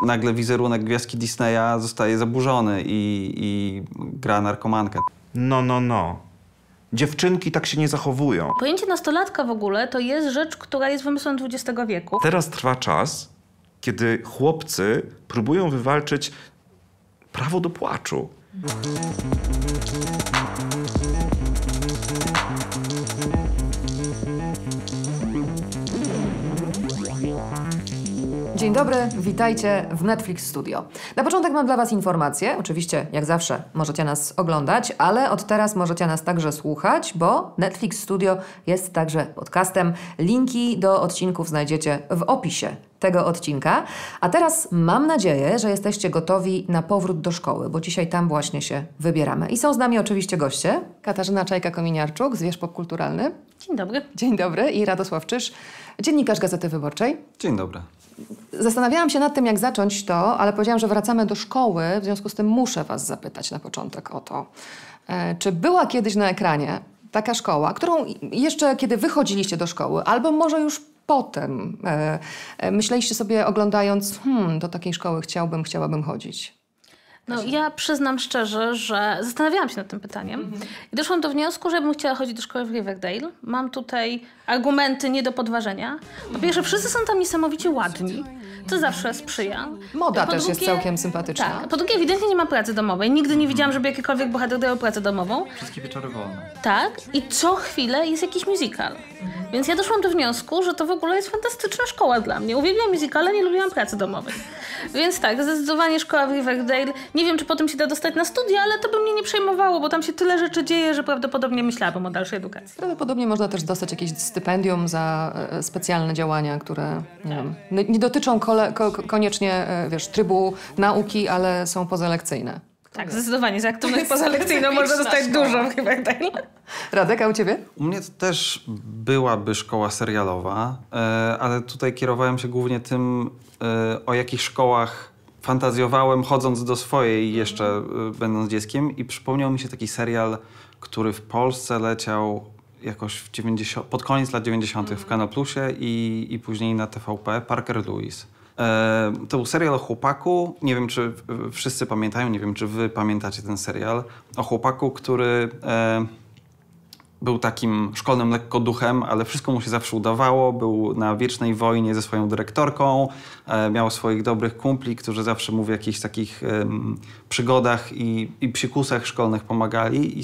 nagle wizerunek gwiazdki Disneya zostaje zaburzony i, i gra narkomankę. No, no, no. Dziewczynki tak się nie zachowują. Pojęcie nastolatka w ogóle to jest rzecz, która jest wymysłem XX wieku. Teraz trwa czas, kiedy chłopcy próbują wywalczyć prawo do płaczu. dzień dobry, witajcie w Netflix Studio. Na początek mam dla Was informację, Oczywiście, jak zawsze, możecie nas oglądać, ale od teraz możecie nas także słuchać, bo Netflix Studio jest także podcastem. Linki do odcinków znajdziecie w opisie tego odcinka. A teraz mam nadzieję, że jesteście gotowi na powrót do szkoły, bo dzisiaj tam właśnie się wybieramy. I są z nami oczywiście goście. Katarzyna Czajka-Kominiarczuk, Zwierz Popkulturalny. Dzień dobry. Dzień dobry. I Radosław Czyż, dziennikarz Gazety Wyborczej. Dzień dobry. Zastanawiałam się nad tym, jak zacząć to, ale powiedziałam, że wracamy do szkoły, w związku z tym muszę Was zapytać na początek o to. E, czy była kiedyś na ekranie taka szkoła, którą jeszcze kiedy wychodziliście do szkoły, albo może już potem e, e, myśleliście sobie oglądając, hmm, do takiej szkoły chciałbym, chciałabym chodzić? No ja przyznam szczerze, że zastanawiałam się nad tym pytaniem mhm. i doszłam do wniosku, że bym chciała chodzić do szkoły w Riverdale. Mam tutaj argumenty nie do podważenia. Po pierwsze, mhm. wszyscy są tam niesamowicie ładni. To zawsze sprzyja. Moda po też drugie, jest całkiem sympatyczna. Tak. Po drugie, ewidentnie nie ma pracy domowej. Nigdy nie mhm. widziałam, żeby jakikolwiek bohater dał pracę domową. Wszystkie wieczory wolne. Tak. I co chwilę jest jakiś musical. Więc ja doszłam do wniosku, że to w ogóle jest fantastyczna szkoła dla mnie. Uwielbiam musicale, nie lubiłam pracy domowej. Więc tak, zdecydowanie szkoła w Riverdale nie wiem, czy potem się da dostać na studia, ale to by mnie nie przejmowało, bo tam się tyle rzeczy dzieje, że prawdopodobnie myślałabym o dalszej edukacji. Prawdopodobnie można też dostać jakieś stypendium za e, specjalne działania, które nie, wiem, nie dotyczą kole, ko, koniecznie e, wiesz, trybu nauki, ale są pozalekcyjne. Tak, zdecydowanie. Za aktywność pozalekcyjną można dostać szkoła. dużo chyba. Tak. Radek, a u ciebie? U mnie też byłaby szkoła serialowa, e, ale tutaj kierowałem się głównie tym, o jakich szkołach fantazjowałem chodząc do swojej jeszcze mhm. y, będąc dzieckiem i przypomniał mi się taki serial, który w Polsce leciał jakoś w 90, pod koniec lat 90. w Kanal mhm. Plusie i, i później na TVP, Parker Lewis. E, to był serial o chłopaku, nie wiem czy wszyscy pamiętają, nie wiem czy wy pamiętacie ten serial, o chłopaku, który... E, był takim szkolnym lekko duchem, ale wszystko mu się zawsze udawało. Był na wiecznej wojnie ze swoją dyrektorką, e, miał swoich dobrych kumpli, którzy zawsze mu w jakichś takich przygodach i, i szkolnych pomagali i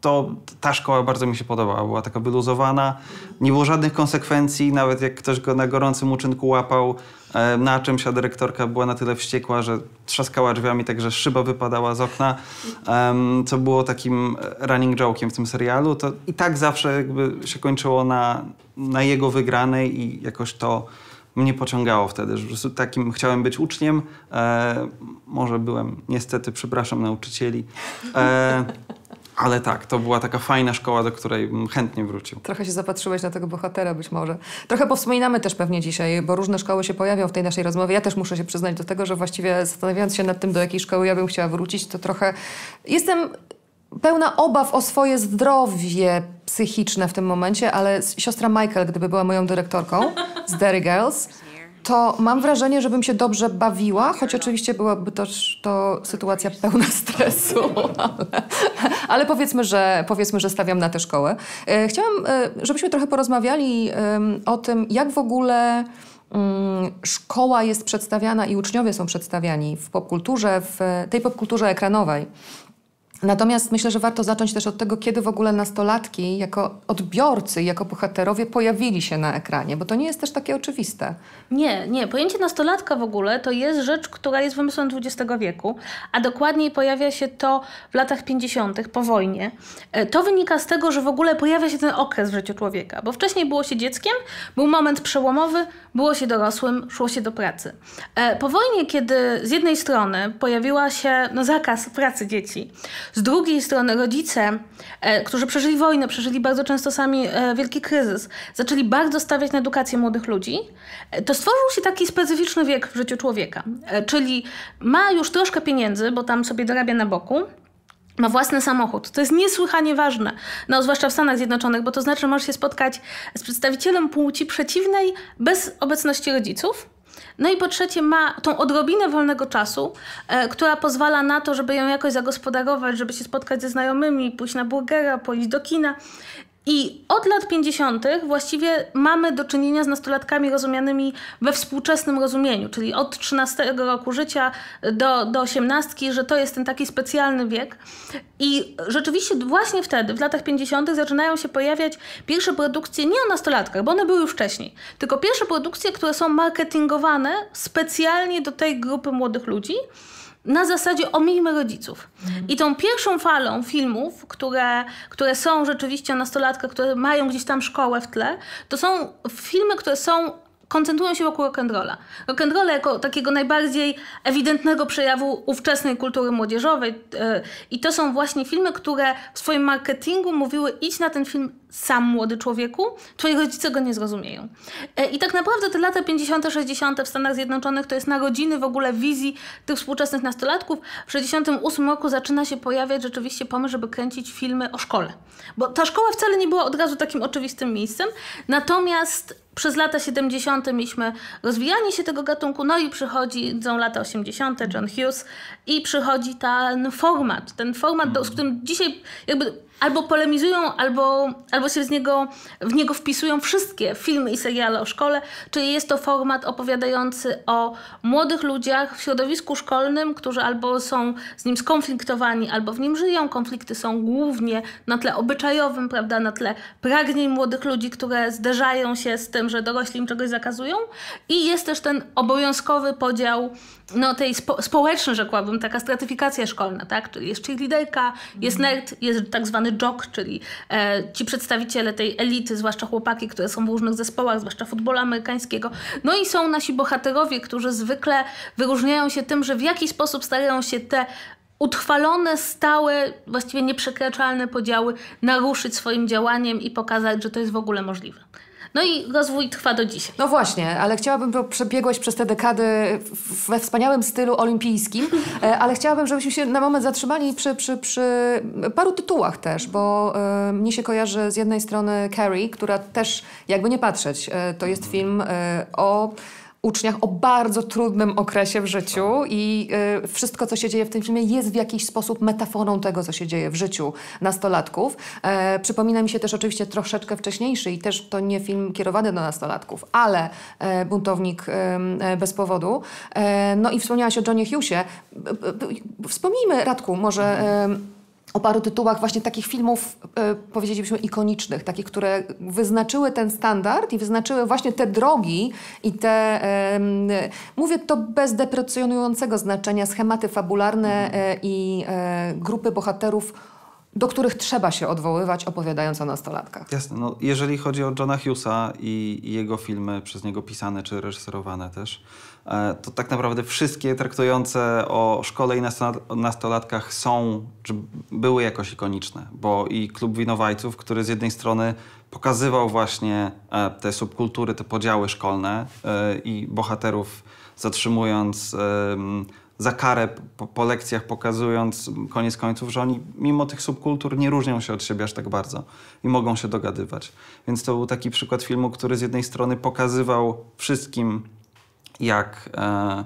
to ta szkoła bardzo mi się podobała. Była taka wyluzowana, nie było żadnych konsekwencji, nawet jak ktoś go na gorącym uczynku łapał e, na czymś, a dyrektorka była na tyle wściekła, że trzaskała drzwiami, także szyba wypadała z okna, co było takim e, running joke'iem w tym serialu, to i tak zawsze jakby się kończyło na, na jego wygranej i jakoś to mnie pociągało wtedy, że takim chciałem być uczniem. E, może byłem, niestety, przepraszam nauczycieli. E, ale tak, to była taka fajna szkoła, do której chętnie wrócił. Trochę się zapatrzyłeś na tego bohatera być może. Trochę powspominamy też pewnie dzisiaj, bo różne szkoły się pojawią w tej naszej rozmowie. Ja też muszę się przyznać do tego, że właściwie zastanawiając się nad tym, do jakiej szkoły ja bym chciała wrócić, to trochę jestem pełna obaw o swoje zdrowie psychiczne w tym momencie, ale siostra Michael, gdyby była moją dyrektorką z Derry Girls to mam wrażenie, żebym się dobrze bawiła, choć oczywiście byłaby to to sytuacja pełna stresu. Ale, ale powiedzmy, że, powiedzmy, że stawiam na tę szkołę. E, chciałam, e, żebyśmy trochę porozmawiali o tym, jak w ogóle mm, szkoła jest przedstawiana i uczniowie są przedstawiani w popkulturze, w tej popkulturze ekranowej. Natomiast myślę, że warto zacząć też od tego, kiedy w ogóle nastolatki jako odbiorcy, jako bohaterowie pojawili się na ekranie, bo to nie jest też takie oczywiste. Nie, nie. Pojęcie nastolatka w ogóle to jest rzecz, która jest wymysłem XX wieku, a dokładniej pojawia się to w latach 50., po wojnie. E, to wynika z tego, że w ogóle pojawia się ten okres w życiu człowieka, bo wcześniej było się dzieckiem, był moment przełomowy, było się dorosłym, szło się do pracy. E, po wojnie, kiedy z jednej strony pojawiła się no, zakaz pracy dzieci, z drugiej strony rodzice, e, którzy przeżyli wojnę, przeżyli bardzo często sami e, wielki kryzys, zaczęli bardzo stawiać na edukację młodych ludzi, e, to stworzył się taki specyficzny wiek w życiu człowieka. Czyli ma już troszkę pieniędzy, bo tam sobie dorabia na boku, ma własny samochód. To jest niesłychanie ważne, no zwłaszcza w Stanach Zjednoczonych, bo to znaczy, że możesz się spotkać z przedstawicielem płci przeciwnej bez obecności rodziców no i po trzecie ma tą odrobinę wolnego czasu, e, która pozwala na to, żeby ją jakoś zagospodarować, żeby się spotkać ze znajomymi, pójść na burgera, pójść do kina i od lat 50. właściwie mamy do czynienia z nastolatkami rozumianymi we współczesnym rozumieniu, czyli od 13 roku życia do, do 18, że to jest ten taki specjalny wiek. I rzeczywiście właśnie wtedy, w latach 50., zaczynają się pojawiać pierwsze produkcje nie o nastolatkach, bo one były już wcześniej, tylko pierwsze produkcje, które są marketingowane specjalnie do tej grupy młodych ludzi na zasadzie omijmy rodziców. Mhm. I tą pierwszą falą filmów, które, które są rzeczywiście o nastolatkach, które mają gdzieś tam szkołę w tle, to są filmy, które są koncentrują się wokół rock'n'rolla. Rock'n'rolla jako takiego najbardziej ewidentnego przejawu ówczesnej kultury młodzieżowej. E, I to są właśnie filmy, które w swoim marketingu mówiły idź na ten film sam młody człowieku, twoi rodzice go nie zrozumieją. E, I tak naprawdę te lata 50., 60. w Stanach Zjednoczonych to jest narodziny w ogóle wizji tych współczesnych nastolatków. W 68 roku zaczyna się pojawiać rzeczywiście pomysł, żeby kręcić filmy o szkole. Bo ta szkoła wcale nie była od razu takim oczywistym miejscem, natomiast przez lata 70. mieliśmy rozwijanie się tego gatunku, no i przychodzi, są lata 80., John Hughes i przychodzi ten format, ten format, do, z którym dzisiaj jakby albo polemizują, albo, albo się z niego, w niego wpisują wszystkie filmy i seriale o szkole, czyli jest to format opowiadający o młodych ludziach w środowisku szkolnym, którzy albo są z nim skonfliktowani, albo w nim żyją. Konflikty są głównie na tle obyczajowym, prawda, na tle pragnień młodych ludzi, które zderzają się z tym, że dorośli im czegoś zakazują. I jest też ten obowiązkowy podział no, tej spo społeczny, rzekłabym, taka stratyfikacja szkolna, tak? Czyli jest cheerleaderka, jest nerd, jest tak zwany zwany jock, czyli e, ci przedstawiciele tej elity, zwłaszcza chłopaki, które są w różnych zespołach, zwłaszcza futbolu amerykańskiego. No i są nasi bohaterowie, którzy zwykle wyróżniają się tym, że w jaki sposób starają się te utrwalone, stałe, właściwie nieprzekraczalne podziały naruszyć swoim działaniem i pokazać, że to jest w ogóle możliwe. No i rozwój trwa do dzisiaj. No właśnie, ale chciałabym, bo przebiegłaś przez te dekady we wspaniałym stylu olimpijskim, e, ale chciałabym, żebyśmy się na moment zatrzymali przy, przy, przy paru tytułach też, bo y, mnie się kojarzy z jednej strony Carrie, która też, jakby nie patrzeć, y, to jest film y, o uczniach o bardzo trudnym okresie w życiu i y, wszystko, co się dzieje w tym filmie jest w jakiś sposób metaforą tego, co się dzieje w życiu nastolatków. E, przypomina mi się też oczywiście troszeczkę wcześniejszy i też to nie film kierowany do nastolatków, ale e, buntownik e, bez powodu. E, no i wspomniałaś o Johnie Hughesie. Wspomnijmy, Radku, może... Mhm o paru tytułach właśnie takich filmów, e, powiedzielibyśmy, ikonicznych, takich, które wyznaczyły ten standard i wyznaczyły właśnie te drogi i te, mówię to bez deprecjonującego znaczenia, schematy fabularne mhm. e, i e, grupy bohaterów, do których trzeba się odwoływać, opowiadając o nastolatkach. Jasne. No, jeżeli chodzi o Johna Hughesa i, i jego filmy przez niego pisane czy reżyserowane też, E, to tak naprawdę wszystkie traktujące o szkole i nastolatkach są, czy były jakoś ikoniczne, bo i Klub Winowajców, który z jednej strony pokazywał właśnie e, te subkultury, te podziały szkolne e, i bohaterów zatrzymując za karę po, po, lekcjach, pokazując koniec końców, że oni mimo tych subkultur nie różnią się od siebie aż tak bardzo i mogą się dogadywać. Więc to był taki przykład filmu, który z jednej strony pokazywał wszystkim jak, e,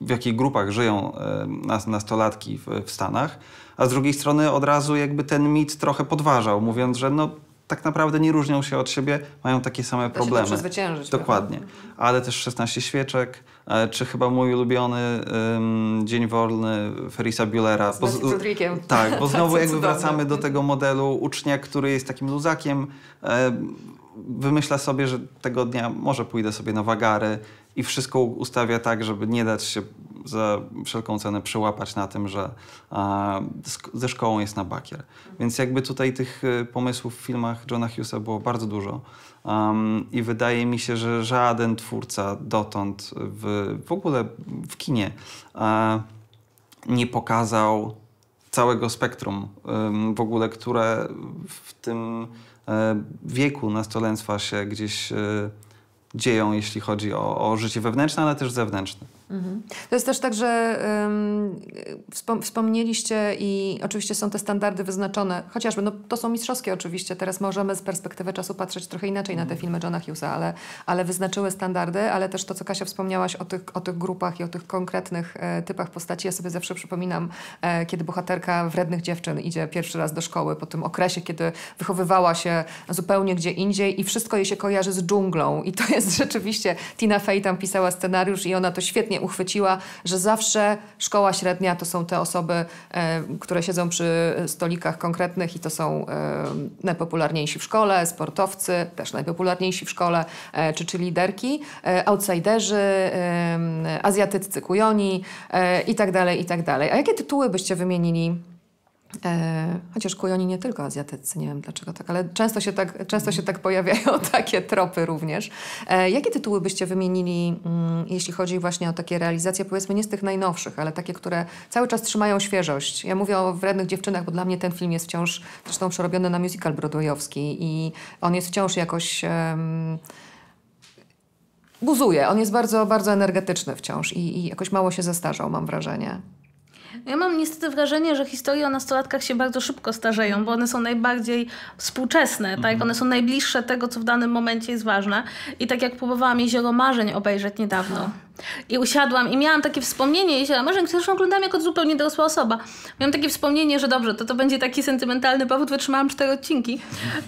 w jakich grupach żyją e, nastolatki w Stanach, a z drugiej strony od razu jakby ten mit trochę podważał, mówiąc, że no, tak naprawdę nie różnią się od siebie, mają takie same da problemy. Się to przezwyciężyć. Dokładnie. Ale też 16 świeczek, e, czy chyba mój ulubiony um, Dzień Wolny Ferisa Buellera. Z bo, Tak, bo znowu jakby wracamy do tego modelu ucznia, który jest takim luzakiem, wymyśla sobie, że tego dnia może pójdę sobie na wagary i wszystko ustawia tak, żeby nie dać się za wszelką cenę przełapać na tym, że a, ze szkołą jest na bakier. Więc jakby tutaj tych y, pomysłów w filmach Johna Hughesa było bardzo dużo. Um, I wydaje mi się, że żaden twórca dotąd w, w ogóle w kinie a, nie pokazał całego spektrum um, w ogóle, które w tym e, wieku nastolenstwa się gdzieś e, dzieją, jeśli chodzi o, o życie wewnętrzne, ale też zewnętrzne. To jest też tak, że um, wspomnieliście i oczywiście są te standardy wyznaczone, chociażby no, to są mistrzowskie oczywiście, teraz możemy z perspektywy czasu patrzeć trochę inaczej na te mhm. filmy Johna Hughesa, ale, ale wyznaczyły standardy, ale też to, co Kasia wspomniałaś o tych, o tych grupach i o tych konkretnych e, typach postaci. Ja sobie zawsze przypominam, e, kiedy bohaterka wrednych dziewczyn idzie pierwszy raz do szkoły po tym okresie, kiedy wychowywała się zupełnie gdzie indziej i wszystko jej się kojarzy z dżunglą i to jest rzeczywiście, Tina Fey tam pisała scenariusz i ona to świetnie uchwyciła, że zawsze szkoła średnia to są te osoby, e, które siedzą przy stolikach konkretnych i to są e, najpopularniejsi w szkole, sportowcy, też najpopularniejsi w szkole, e, czy, czy liderki, outsiderzy, azjatyccy kujoni itd., itd. Tak tak A jakie tytuły byście wymienili? E, chociaż kujoni nie tylko azjatycy, nie wiem dlaczego tak, ale często się tak, często się tak pojawiają takie tropy również. E, jakie tytuły byście wymienili, mm, jeśli chodzi właśnie o takie realizacje, powiedzmy nie z tych najnowszych, ale takie, które cały czas trzymają świeżość? Ja mówię o Wrednych Dziewczynach, bo dla mnie ten film jest wciąż zresztą przerobiony na musical broadwayowski i on jest wciąż jakoś... Um, buzuje, on jest bardzo, bardzo energetyczny wciąż i, i jakoś mało się zestarzał, mam wrażenie. Ja mam niestety wrażenie, że historie o nastolatkach się bardzo szybko starzeją, bo one są najbardziej współczesne, tak? mhm. tak? One są najbliższe tego, co w danym momencie jest ważne. I tak jak próbowałam Jezioro Marzeń obejrzeć niedawno, i usiadłam i miałam takie wspomnienie i jeziora marzeń, zresztą oglądałam jako zupełnie dorosła osoba. Miałam takie wspomnienie, że dobrze, to to będzie taki sentymentalny powód, wytrzymałam cztery odcinki,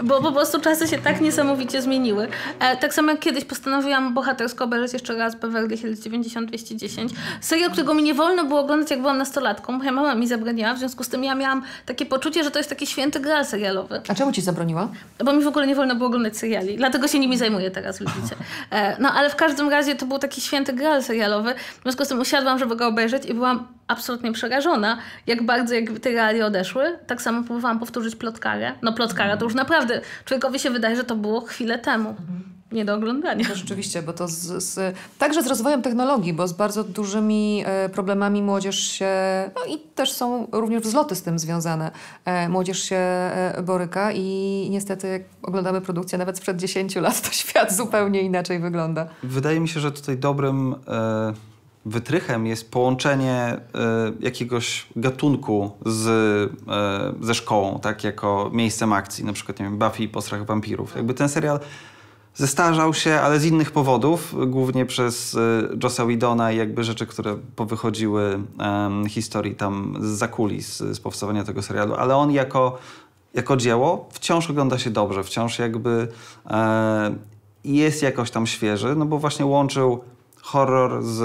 bo po prostu czasy się tak niesamowicie zmieniły. E, tak samo jak kiedyś postanowiłam bohatersko obejrzeć jeszcze raz Beverly Hills 90-210, serial, którego mi nie wolno było oglądać jak byłam nastolatką, moja mama mi zabroniła, w związku z tym ja miałam takie poczucie, że to jest taki święty gra serialowy. A czemu ci zabroniła? Bo mi w ogóle nie wolno było oglądać seriali, dlatego się nimi zajmuję teraz, widzicie. E, no ale w każdym razie to był taki święty gra serial serialowy. W związku z tym usiadłam, żeby go obejrzeć i byłam absolutnie przerażona, jak bardzo jakby te realia odeszły. Tak samo próbowałam powtórzyć plotkarę. No plotkarę to już naprawdę człowiekowi się wydaje, że to było chwilę temu nie do oglądania. To no rzeczywiście, bo to z, z, także z rozwojem technologii, bo z bardzo dużymi e, problemami młodzież się, no i też są również wzloty z tym związane. E, młodzież się e, boryka i niestety jak oglądamy produkcję nawet sprzed 10 lat, to świat zupełnie inaczej wygląda. Wydaje mi się, że tutaj dobrym wytrychem jest połączenie jakiegoś gatunku z, ze szkołą, tak, jako miejscem akcji, na przykład nie wiem, Buffy i Postrach Wampirów. Jakby ten serial zestarzał się, ale z innych powodów, głównie przez y, Jossa Widona i jakby rzeczy, które powychodziły um, historii tam z zakulis, y, z powstawania tego serialu, ale on jako, jako dzieło wciąż ogląda się dobrze, wciąż jakby e, jest jakoś tam świeży, no bo właśnie łączył horror z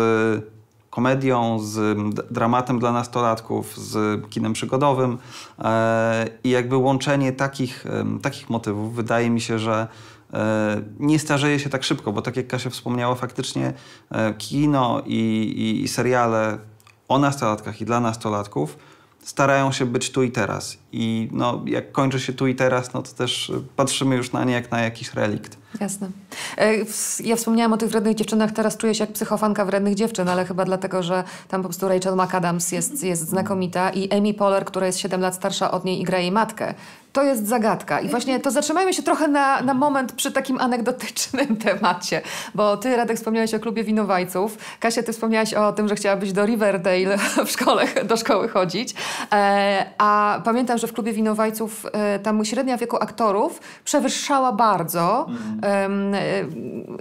komedią, z dramatem dla nastolatków, z kinem przygodowym e, i jakby łączenie takich, takich motywów wydaje mi się, że E, nie starzeje się tak szybko, bo tak jak Kasia wspomniała, faktycznie e, kino i, i, i seriale o nastolatkach i dla nastolatków starają się być tu i teraz. I no, jak kończy się tu i teraz, no to też patrzymy już na nie jak na jakiś relikt. Jasne. E, ja wspomniałam o tych wrednych dziewczynach, teraz czuję się jak psychofanka wrednych dziewczyn, ale chyba dlatego, że tam po prostu Rachel McAdams jest, jest znakomita i Amy Poller, która jest 7 lat starsza od niej i gra jej matkę. To jest zagadka. I właśnie to zatrzymajmy się trochę na, na moment przy takim anegdotycznym temacie, bo ty, Radek, wspomniałeś o klubie winowajców. Kasia, ty wspomniałaś o tym, że chciałabyś do Riverdale w szkole, do szkoły chodzić. E, a pamiętam, że w klubie winowajców e, tam średnia wieku aktorów przewyższała bardzo mhm.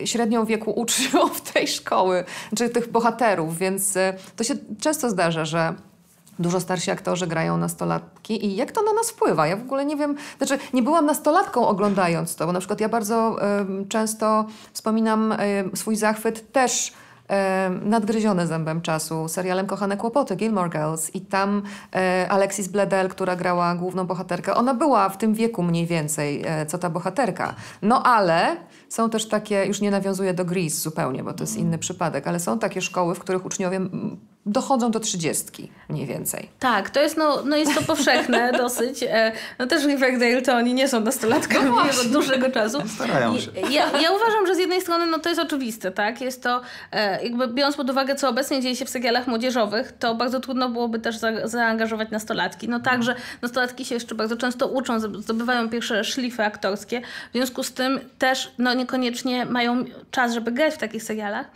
e, średnią wieku uczniów tej szkoły, czy tych bohaterów, więc e, to się często zdarza, że dużo starsi aktorzy grają nastolatki i jak to na nas wpływa? Ja w ogóle nie wiem, znaczy nie byłam nastolatką oglądając to, bo na przykład ja bardzo y, często wspominam y, swój zachwyt też nadgryzione zębem czasu serialem Kochane Kłopoty Gilmore Girls i tam e, Alexis Bledel, która grała główną bohaterkę, ona była w tym wieku mniej więcej, e, co ta bohaterka. No ale są też takie, już nie nawiązuję do Grease zupełnie, bo to jest inny przypadek, ale są takie szkoły, w których uczniowie dochodzą do trzydziestki mniej więcej. Tak, to jest, no, no jest to powszechne dosyć. E, no też w Riverdale to oni nie są nastolatkami no od dłuższego czasu. Starają się. Ja, ja, uważam, że z jednej strony no, to jest oczywiste, tak? Jest to, e, jakby biorąc pod uwagę, co obecnie dzieje się w serialach młodzieżowych, to bardzo trudno byłoby też za, zaangażować nastolatki. No także nastolatki się jeszcze bardzo często uczą, zdobywają pierwsze szlify aktorskie, w związku z tym też no, niekoniecznie mają czas, żeby grać w takich serialach.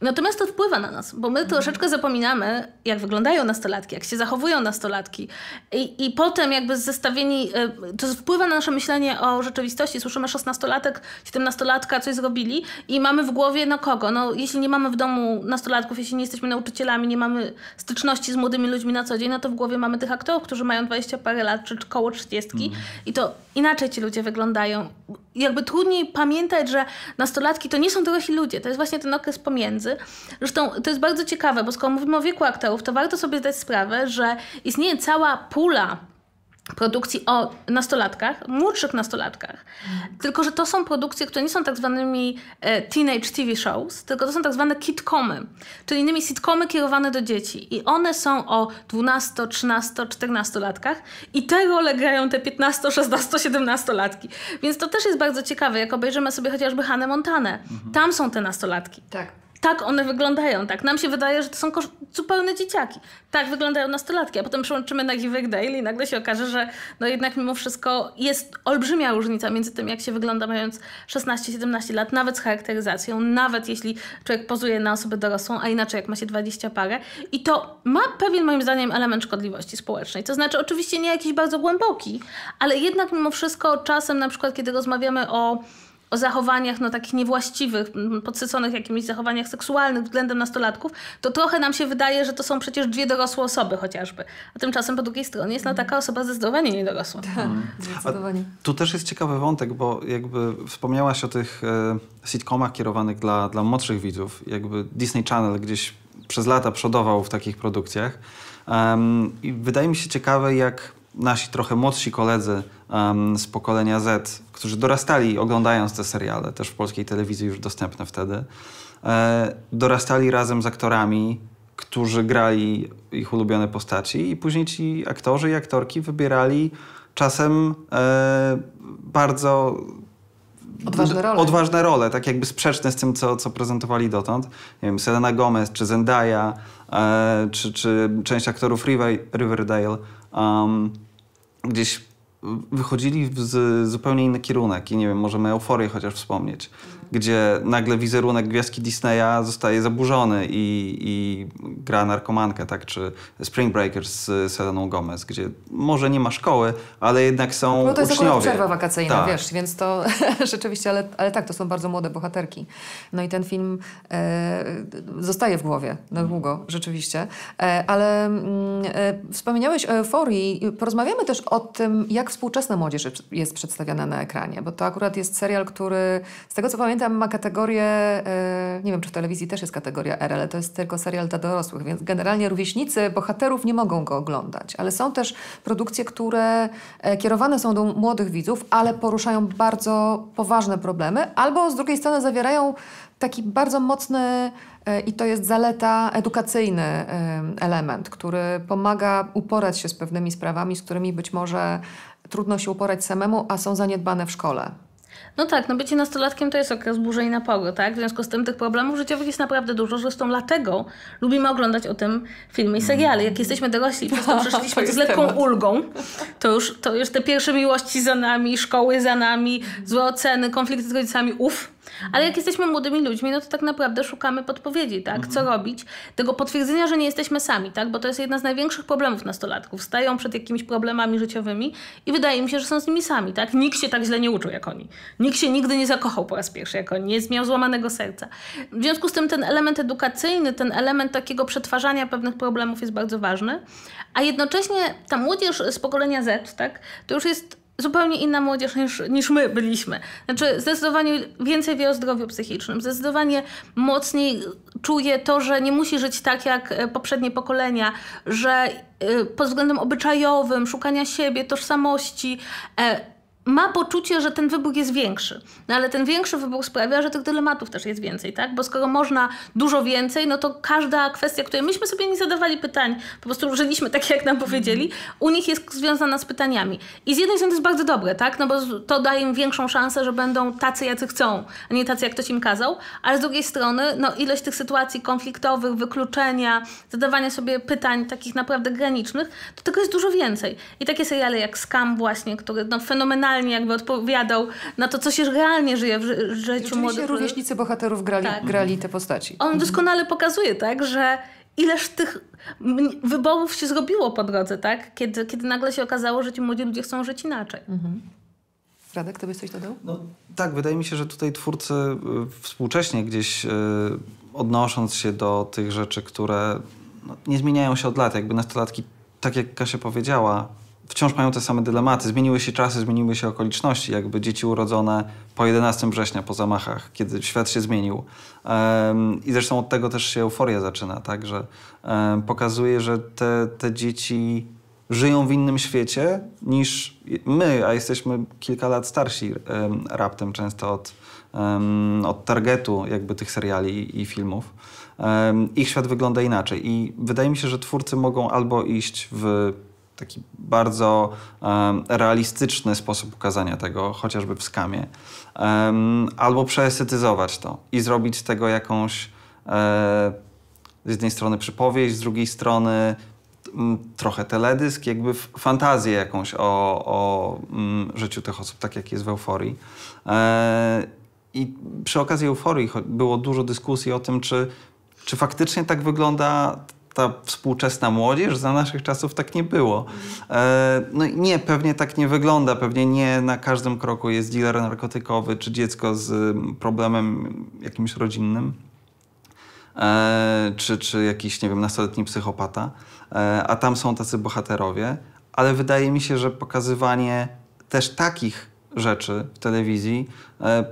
Natomiast to wpływa na nas, bo my mhm. troszeczkę zapominamy, jak wyglądają nastolatki, jak się zachowują nastolatki. I, i potem jakby zestawieni, y, to wpływa na nasze myślenie o rzeczywistości. Słyszymy 16-latek, 17-latka coś zrobili i mamy w głowie, no kogo? No jeśli nie mamy w domu nastolatków, jeśli nie jesteśmy nauczycielami, nie mamy styczności z młodymi ludźmi na co dzień, no to w głowie mamy tych aktorów, którzy mają 20 parę lat, czy koło 30 mm. i to inaczej ci ludzie wyglądają jakby trudniej pamiętać, że nastolatki to nie są dorośli ludzie, to jest właśnie ten okres pomiędzy. Zresztą to jest bardzo ciekawe, bo skoro mówimy o wieku aktorów, to warto sobie zdać sprawę, że istnieje cała pula produkcji o nastolatkach, młodszych nastolatkach. Tylko, że to są produkcje, które nie są tak zwanymi e, teenage TV shows, tylko to są tak zwane kitcomy, czyli innymi sitcomy kierowane do dzieci. I one są o 12, 13, 14 latkach i te role grają te 15, 16, 17 latki. Więc to też jest bardzo ciekawe, jak obejrzymy sobie chociażby Hannę Montanę. Mhm. Tam są te nastolatki. Tak tak one wyglądają, tak. Nam się wydaje, że to są zupełne dzieciaki. Tak wyglądają nastolatki, a potem przełączymy na Givek Daily i nagle się okaże, że no jednak mimo wszystko jest olbrzymia różnica między tym, jak się wygląda mając 16-17 lat, nawet z charakteryzacją, nawet jeśli człowiek pozuje na osobę dorosłą, a inaczej jak ma się 20 parę. I to ma pewien moim zdaniem element szkodliwości społecznej. To znaczy oczywiście nie jakiś bardzo głęboki, ale jednak mimo wszystko czasem na przykład, kiedy rozmawiamy o o zachowaniach no, takich niewłaściwych, podsyconych jakimiś zachowaniach seksualnych względem nastolatków, to trochę nam się wydaje, że to są przecież dwie dorosłe osoby chociażby. A tymczasem po drugiej stronie jest no, taka osoba zdecydowanie niedorosła. Tak, hmm. zdecydowanie. tu też jest ciekawy wątek, bo jakby wspomniałaś o tych e, sitcomach kierowanych dla, dla młodszych widzów. Jakby Disney Channel gdzieś przez lata przodował w takich produkcjach. Um, I wydaje mi się ciekawe, jak nasi trochę młodsi koledzy um, z pokolenia Z, którzy dorastali oglądając te seriale, też w polskiej telewizji już dostępne wtedy, e, dorastali razem z aktorami, którzy grali ich ulubione postaci i później ci aktorzy i aktorki wybierali czasem e, bardzo Odważne role. Odważne role, tak jakby sprzeczne z tym, co, co prezentowali dotąd. Nie wiem, Selena Gomez, czy Zendaya, e, czy, czy część aktorów River, Riverdale um, gdzieś wychodzili w zupełnie inny kierunek i nie wiem, możemy euforię chociaż wspomnieć gdzie nagle wizerunek gwiazdki Disneya zostaje zaburzony i, i gra narkomankę, tak? Czy Spring Breakers z Seleną Gomez, gdzie może nie ma szkoły, ale jednak są No to jest uczniowie. przerwa wakacyjna, tak. wiesz, więc to rzeczywiście, ale, ale tak, to są bardzo młode bohaterki. No i ten film e, zostaje w głowie na no długo, rzeczywiście. E, ale mm, e, wspomniałeś o euforii. Porozmawiamy też o tym, jak współczesna młodzież jest przedstawiana na ekranie, bo to akurat jest serial, który z tego co pamiętam, pamiętam, ma kategorię, e, nie wiem czy w telewizji też jest kategoria R, ale to jest tylko serial dla dorosłych, więc generalnie rówieśnicy bohaterów nie mogą go oglądać. Ale są też produkcje, które e, kierowane są do młodych widzów, ale poruszają bardzo poważne problemy, albo z drugiej strony zawierają taki bardzo mocny e, i to jest zaleta edukacyjny element, który pomaga uporać się z pewnymi sprawami, z którymi być może trudno się uporać samemu, a są zaniedbane w szkole. No tak, no bycie nastolatkiem to jest okres burzy i naporu, tak? W związku z tym tych problemów życiowych jest naprawdę dużo, zresztą dlatego lubimy oglądać o tym filmy i serialy. Jak jesteśmy dorośli i przez to przeszliśmy to z lekką temat. ulgą, to już, to już te pierwsze miłości za nami, szkoły za nami, złe oceny, konflikty z rodzicami, uff, ale jak jesteśmy młodymi ludźmi, no to tak naprawdę szukamy podpowiedzi, tak? Mhm. Co robić? Tego potwierdzenia, że nie jesteśmy sami, tak? Bo to jest jedna z największych problemów nastolatków. Stają przed jakimiś problemami życiowymi i wydaje mi się, że są z nimi sami, tak? Nikt się tak źle nie uczył jak oni. Nikt się nigdy nie zakochał po raz pierwszy jak oni. Nie miał złamanego serca. W związku z tym ten element edukacyjny, ten element takiego przetwarzania pewnych problemów jest bardzo ważny. A jednocześnie ta młodzież z pokolenia Z, tak? To już jest zupełnie inna młodzież niż, niż my byliśmy. Znaczy, zdecydowanie więcej wie o zdrowiu psychicznym, zdecydowanie mocniej czuje to, że nie musi żyć tak jak e, poprzednie pokolenia, że e, pod względem obyczajowym, szukania siebie, tożsamości, e, ma poczucie, że ten wybór jest większy. No ale ten większy wybór sprawia, że tych dylematów też jest więcej, tak? Bo skoro można dużo więcej, no to każda kwestia, której myśmy sobie nie zadawali pytań, po prostu żyliśmy tak, jak nam powiedzieli, u nich jest związana z pytaniami. I z jednej strony to jest bardzo dobre, tak? No bo to daje im większą szansę, że będą tacy, jacy chcą, a nie tacy, jak ktoś im kazał. Ale z drugiej strony, no ilość tych sytuacji konfliktowych, wykluczenia, zadawania sobie pytań takich naprawdę granicznych, to tego jest dużo więcej. I takie seriale jak Scam właśnie, które no fenomenalnie realnie jakby odpowiadał na to, co się realnie żyje w ży życiu młodych. rówieśnicy bohaterów grali, tak. grali te postaci. On mhm. doskonale pokazuje, tak, że ileż tych wyborów się zrobiło po drodze, tak? Kiedy, kiedy nagle się okazało, że ci młodzi ludzie chcą żyć inaczej. Mhm. Radek, to byś coś dodał? No, tak, wydaje mi się, że tutaj twórcy y, współcześnie gdzieś yy, odnosząc się do tych rzeczy, które no, nie zmieniają się od lat, jakby nastolatki, tak jak Kasia powiedziała, wciąż mają te same dylematy. Zmieniły się czasy, zmieniły się okoliczności. Jakby dzieci urodzone po 11 września, po zamachach, kiedy świat się zmienił. I zresztą od tego też się euforia zaczyna, także pokazuje, że te, te dzieci żyją w innym świecie niż my, a jesteśmy kilka lat starsi raptem często od, od targetu jakby tych seriali i filmów. Ich świat wygląda inaczej i wydaje mi się, że twórcy mogą albo iść w taki bardzo um, realistyczny sposób ukazania tego, chociażby w skamie, um, albo przeestytyzować to i zrobić z tego jakąś e, z jednej strony przypowieść, z drugiej strony mm, trochę teledysk, jakby fantazję jakąś o, o mm, życiu tych osób, tak jak jest w euforii. E, I przy okazji euforii było dużo dyskusji o tym, czy, czy faktycznie tak wygląda ta współczesna młodzież, za naszych czasów tak nie było. E, no nie, pewnie tak nie wygląda, pewnie nie na każdym kroku jest dealer narkotykowy czy dziecko z mm, problemem jakimś rodzinnym. E, czy, czy jakiś, nie wiem, nastoletni psychopata, e, a tam są tacy bohaterowie, ale wydaje mi się, że pokazywanie też takich rzeczy w telewizji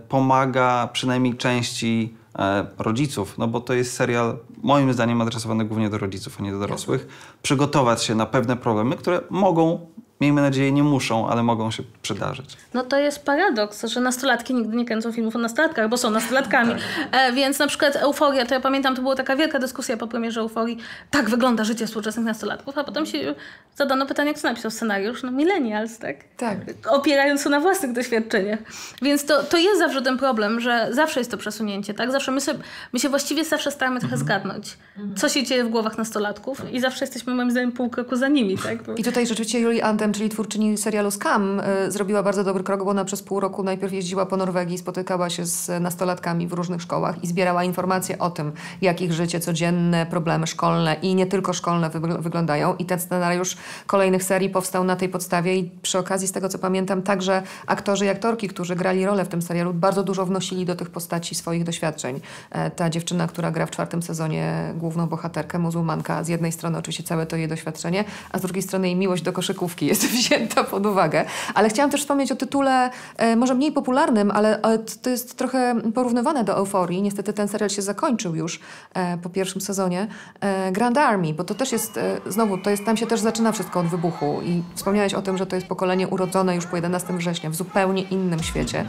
pomaga przynajmniej części E, rodziców, no bo to jest serial moim zdaniem adresowany głównie do rodziców, a nie do dorosłych, przygotować się na pewne problemy, które mogą miejmy nadzieję, nie muszą, ale mogą się przydarzyć. No to jest paradoks, że nastolatki nigdy nie kręcą filmów o nastolatkach, bo są nastolatkami. Tak. E, więc na przykład Euforia, to ja pamiętam, to była taka wielka dyskusja po premierze Euforii. Tak wygląda życie współczesnych nastolatków, a potem się zadano pytanie, kto napisał scenariusz? No millennials, tak? Tak. Opierając się na własnych doświadczeniach. Więc to, to jest zawsze ten problem, że zawsze jest to przesunięcie, tak? Zawsze my, sobie, my się właściwie zawsze staramy trochę mhm. zgadnąć, mhm. co się dzieje w głowach nastolatków i zawsze jesteśmy moim zdaniem pół kroku za nimi, tak? Bo... I tutaj rzeczywiście Julie Andem czyli twórczyni serialu Scam, e, zrobiła bardzo dobry krok, bo ona przez pół roku najpierw jeździła po Norwegii, spotykała się z nastolatkami w różnych szkołach i zbierała informacje o tym, jak ich życie codzienne, problemy szkolne i nie tylko szkolne wygl wyglądają. I ten scenariusz kolejnych serii powstał na tej podstawie i przy okazji, z tego co pamiętam, także aktorzy i aktorki, którzy grali rolę w tym serialu, bardzo dużo wnosili do tych postaci swoich doświadczeń. E, ta dziewczyna, która gra w czwartym sezonie główną bohaterkę, muzułmanka, z jednej strony oczywiście całe to jej doświadczenie, a z drugiej strony jej miłość do koszykówki jest jest wzięta pod uwagę. Ale chciałam też wspomnieć o tytule, e, może mniej popularnym, ale to jest trochę porównywane do Euforii. Niestety ten serial się zakończył już e, po pierwszym sezonie. E, Grand Army, bo to też jest, znowu, to jest, tam się też zaczyna wszystko od wybuchu. I wspomniałeś o tym, że to jest pokolenie urodzone już po 11 września, w zupełnie innym świecie.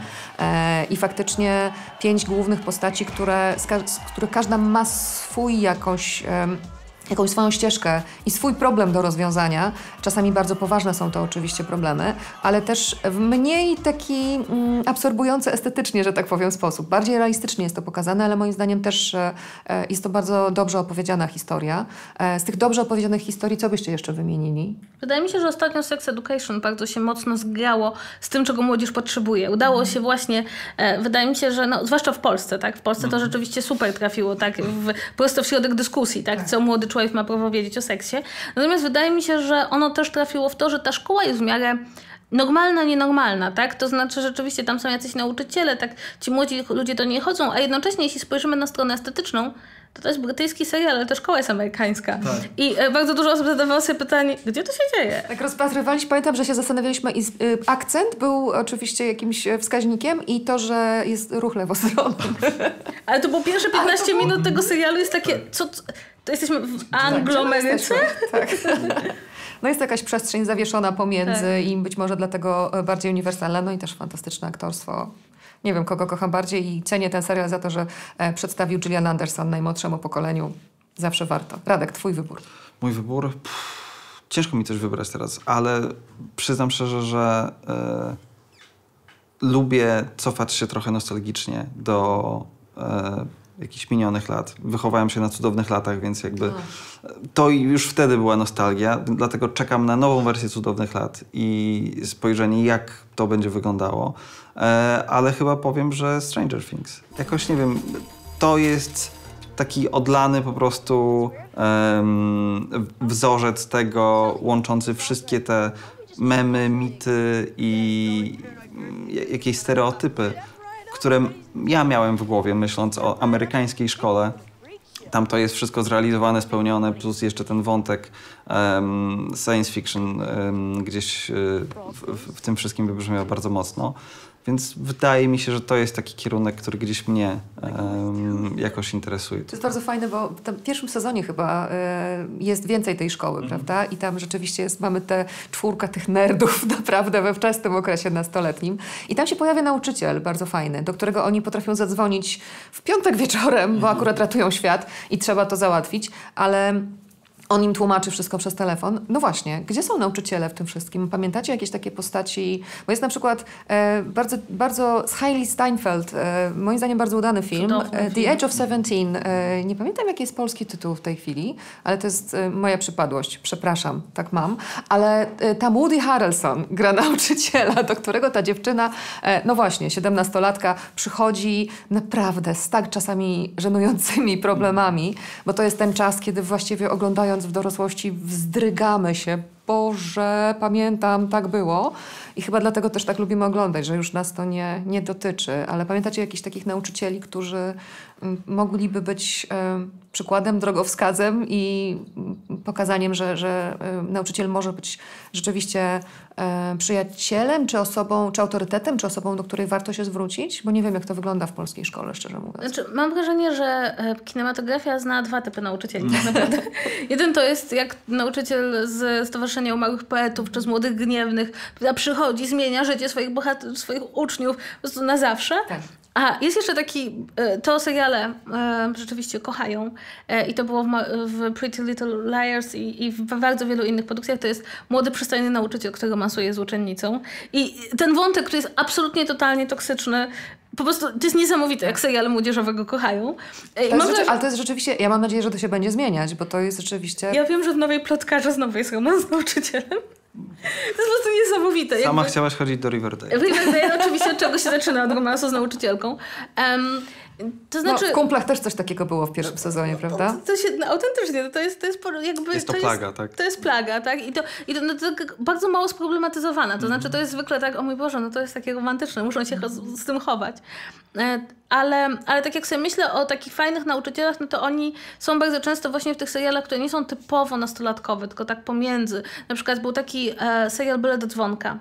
I faktycznie pięć głównych postaci, które, z, których każda ma swój jakąś jakąś swoją ścieżkę i swój problem do rozwiązania. Czasami bardzo poważne są to oczywiście problemy, ale też w mniej taki mm, absorbujący estetycznie, że tak powiem, sposób. Bardziej realistycznie jest to pokazane, ale moim zdaniem też e, e, jest to bardzo dobrze opowiedziana historia. E, z tych dobrze opowiedzianych historii, co byście jeszcze wymienili? Wydaje mi się, że ostatnio Sex Education bardzo się mocno zgrało z tym, czego młodzież potrzebuje. Udało mhm. się właśnie, e, wydaje mi się, że no, zwłaszcza w Polsce, tak? W Polsce mhm. to rzeczywiście super trafiło, tak? W, prosto w środek dyskusji, tak? tak. Co młody człowiek człowiek ma prawo wiedzieć o seksie. Natomiast wydaje mi się, że ono też trafiło w to, że ta szkoła jest w miarę normalna, nienormalna, tak? To znaczy rzeczywiście tam są jacyś nauczyciele, tak? Ci młodzi ludzie do niej chodzą, a jednocześnie jeśli spojrzymy na stronę estetyczną, to to jest brytyjski serial, ale ta szkoła jest amerykańska. Tak. I e, bardzo dużo osób zadawało sobie pytanie, gdzie to się dzieje? Tak rozpatrywaliśmy, pamiętam, że się zastanawialiśmy i y, akcent był oczywiście jakimś e, wskaźnikiem i to, że jest ruch lewostronny. Ale to było pierwsze 15 minut tego serialu, jest takie, co... To jesteśmy w tak, Anglomeryce? Tak. No jest to jakaś przestrzeń zawieszona pomiędzy tak. i być może dlatego bardziej uniwersalna, no i też fantastyczne aktorstwo. Nie wiem, kogo kocham bardziej i cenię ten serial za to, że e, przedstawił Gillian Anderson najmłodszemu pokoleniu. Zawsze warto. Radek, twój wybór. Mój wybór? Pff, ciężko mi coś wybrać teraz, ale przyznam szczerze, że e, lubię cofać się trochę nostalgicznie do e, jakichś minionych lat. Wychowałem się na cudownych latach, więc jakby to już wtedy była nostalgia. Dlatego czekam na nową wersję cudownych lat i spojrzenie, jak to będzie wyglądało. E, ale chyba powiem, że Stranger Things. Jakoś nie wiem, to jest taki odlany po prostu um, wzorzec tego, łączący wszystkie te memy, mity i jakieś stereotypy które ja miałem w głowie, myśląc o amerykańskiej szkole. Tam to jest wszystko zrealizowane, spełnione, plus jeszcze ten wątek um, science fiction um, gdzieś e, w, w, w, tym wszystkim wybrzmiał bardzo mocno. Więc wydaje mi się, że to jest taki kierunek, który gdzieś mnie um, jakoś interesuje. To jest bardzo fajne, bo w pierwszym sezonie chyba y, jest więcej tej szkoły, mm -hmm. prawda? I tam rzeczywiście jest, mamy te czwórka tych nerdów naprawdę we wczesnym okresie nastoletnim. I tam się pojawia nauczyciel bardzo fajny, do którego oni potrafią zadzwonić w piątek wieczorem, bo mhm. akurat ratują świat i trzeba to załatwić, ale on im tłumaczy wszystko przez telefon. No właśnie, gdzie są nauczyciele w tym wszystkim? Pamiętacie jakieś takie postaci? Bo jest na przykład e, bardzo, bardzo z Hailey Steinfeld, e, moim zdaniem bardzo udany film, e, The Edge of Seventeen. E, nie pamiętam, jaki jest polski tytuł w tej chwili, ale to jest e, moja przypadłość. Przepraszam, tak mam. Ale tam Woody Harrelson gra nauczyciela, do którego ta dziewczyna, no właśnie, siedemnastolatka przychodzi naprawdę z tak czasami żenującymi problemami, bo to jest ten czas, kiedy właściwie oglądają w dorosłości wzdrygamy się, Boże, pamiętam, tak było. I chyba dlatego też tak lubimy oglądać, że już nas to nie, nie dotyczy. Ale pamiętacie jakichś takich nauczycieli, którzy mogliby być e, przykładem, drogowskazem i pokazaniem, że, że e, nauczyciel może być rzeczywiście e, przyjacielem, czy osobą, czy autorytetem, czy osobą, do której warto się zwrócić? Bo nie wiem, jak to wygląda w polskiej szkole, szczerze mówiąc. Znaczy, mam wrażenie, że kinematografia zna dwa typy nauczycieli Jeden to jest jak nauczyciel z Stowarzyszenia Małych Poetów, czy z Młodych Gniewnych, przychodzi, zmienia życie swoich swoich uczniów po prostu na zawsze. Tak. A jest jeszcze taki, e, to seriale e, rzeczywiście kochają e, i to było w, Pretty Little Liars i, w bardzo wielu innych produkcjach, to jest młody, przystojny nauczyciel, którego masuje z uczennicą. I ten wątek, który jest absolutnie, totalnie toksyczny, po prostu to jest niesamowite, jak seriale młodzieżowego kochają. I rzeczy, ale to jest rzeczywiście, ja mam nadzieję, że to się będzie zmieniać, bo to jest rzeczywiście... Ja wiem, że w Nowej Plotkarze znowu jest romans z nauczycielem. To jest po prostu niesamowite. Sama Jakby... chciałaś chodzić do Riverdale. Riverdale oczywiście, od czego się zaczyna od romansu z nauczycielką. Um, to no, znaczy... No, w kumplach też coś takiego było w pierwszym sezonie, prawda? To, to się, no, autentycznie, to jest, to jest jakby... Jest to, to plaga, jest, tak? To jest plaga, tak? I to, i to, no, to tak bardzo mało sproblematyzowana. To mm. znaczy, to jest zwykle tak, o mój Boże, no to jest takie romantyczne, muszą się z, z tym chować. E, ale, ale tak jak sobie myślę o takich fajnych nauczycielach, no to oni są bardzo często właśnie w tych serialach, które nie są typowo nastolatkowe, tylko tak pomiędzy. Na przykład był taki e, serial Byle do dzwonka,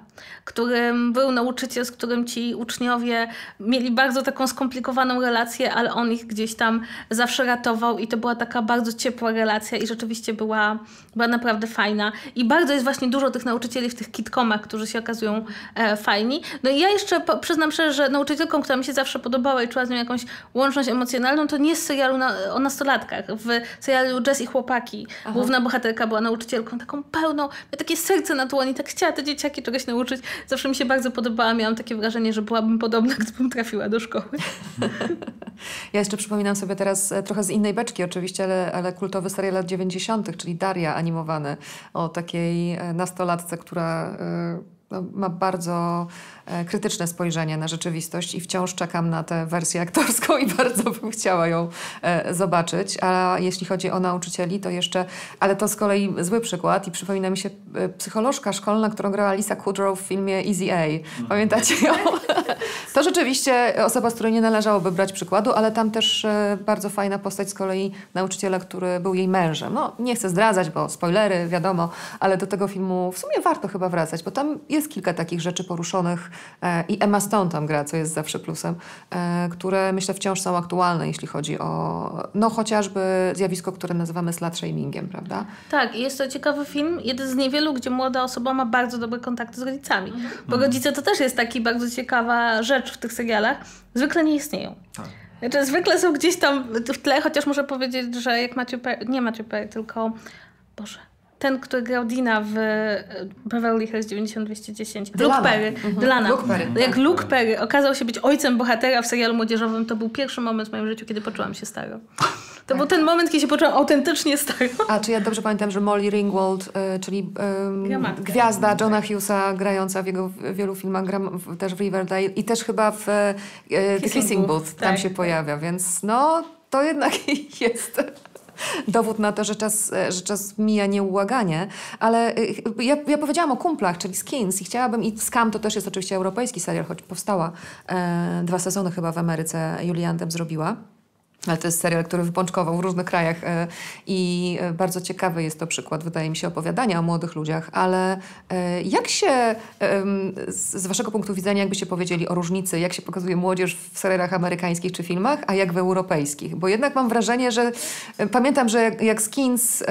którym był nauczyciel, z którym ci uczniowie mieli bardzo taką skomplikowaną relację, ale on ich gdzieś tam zawsze ratował i to była taka bardzo ciepła relacja i rzeczywiście była, była naprawdę fajna. I bardzo jest właśnie dużo tych nauczycieli w tych kitkomach, którzy się okazują e, fajni. No i ja jeszcze po, przyznam szczerze, że nauczycielką, która mi się zawsze podobała i z nią jakąś łączność emocjonalną, to nie z serialu na, o nastolatkach. W serialu Jazz i chłopaki Aha. główna bohaterka była nauczycielką taką pełną, miała takie serce na dłoni, tak chciała te dzieciaki czegoś nauczyć. Zawsze mi się bardzo podobała, miałam takie wrażenie, że byłabym podobna, gdybym trafiła do szkoły. Ja jeszcze przypominam sobie teraz e, trochę z innej beczki oczywiście, ale, ale kultowy serial lat 90., czyli Daria animowany o takiej e, nastolatce, która... Yy no, ma bardzo e, krytyczne spojrzenie na rzeczywistość i wciąż czekam na tę wersję aktorską i bardzo bym chciała ją e, zobaczyć. A jeśli chodzi o nauczycieli, to jeszcze, ale to z kolei zły przykład i przypomina mi się e, psycholożka szkolna, którą grała Lisa Kudrow w filmie Easy A. Mhm. Pamiętacie ją? To rzeczywiście osoba, z której nie należałoby brać przykładu, ale tam też bardzo fajna postać z kolei nauczyciela, który był jej mężem. No, nie chcę zdradzać, bo spoilery, wiadomo, ale do tego filmu w sumie warto chyba wracać, bo tam jest jest kilka takich rzeczy poruszonych e, i Emma Stone tam gra, co jest zawsze plusem, e, które myślę wciąż są aktualne, jeśli chodzi o no chociażby zjawisko, które nazywamy slut shamingiem, prawda? Tak, jest to ciekawy film, jeden z niewielu, gdzie młoda osoba ma bardzo dobre kontakty z rodzicami, mhm. bo mhm. rodzice to też jest taki bardzo ciekawa rzecz w tych serialach, zwykle nie istnieją. Tak. Znaczy, zwykle są gdzieś tam w tle, chociaż muszę powiedzieć, że jak macie, nie macie, tylko Boże, ten, który grał Dina w e, Beverly Hills 90-210. Luke Perry. Mhm. Dylana. Luke Perry. Mhm. Mhm. Jak Luke Perry okazał się być ojcem bohatera w serialu młodzieżowym, to był pierwszy moment w moim życiu, kiedy poczułam się staro. To tak. był ten moment, kiedy się poczułam autentycznie staro. A czy ja dobrze pamiętam, że Molly Ringwald, e, czyli gwiazda Johna Hughesa, grająca w jego wielu filmach, też w Riverdale i też chyba w y, Kissing, Kissing Booth, Booth tam tak. się pojawia, więc no to jednak jest dowód na to, że czas, e, że czas mija nieubłaganie. Ale e, ja, ja powiedziałam o kumplach, czyli Skins i chciałabym, i Scam to też jest oczywiście europejski serial, choć powstała e, dwa sezony chyba w Ameryce, Juliantem zrobiła ale to jest serial, który wypączkował w różnych krajach e, i e, bardzo ciekawy jest to przykład, wydaje mi się, opowiadania o młodych ludziach, ale e, jak się, z waszego punktu widzenia, jakbyście powiedzieli o różnicy, jak się pokazuje młodzież w serialach amerykańskich czy filmach, a jak w europejskich? Bo jednak mam wrażenie, że pamiętam, że jak Skins,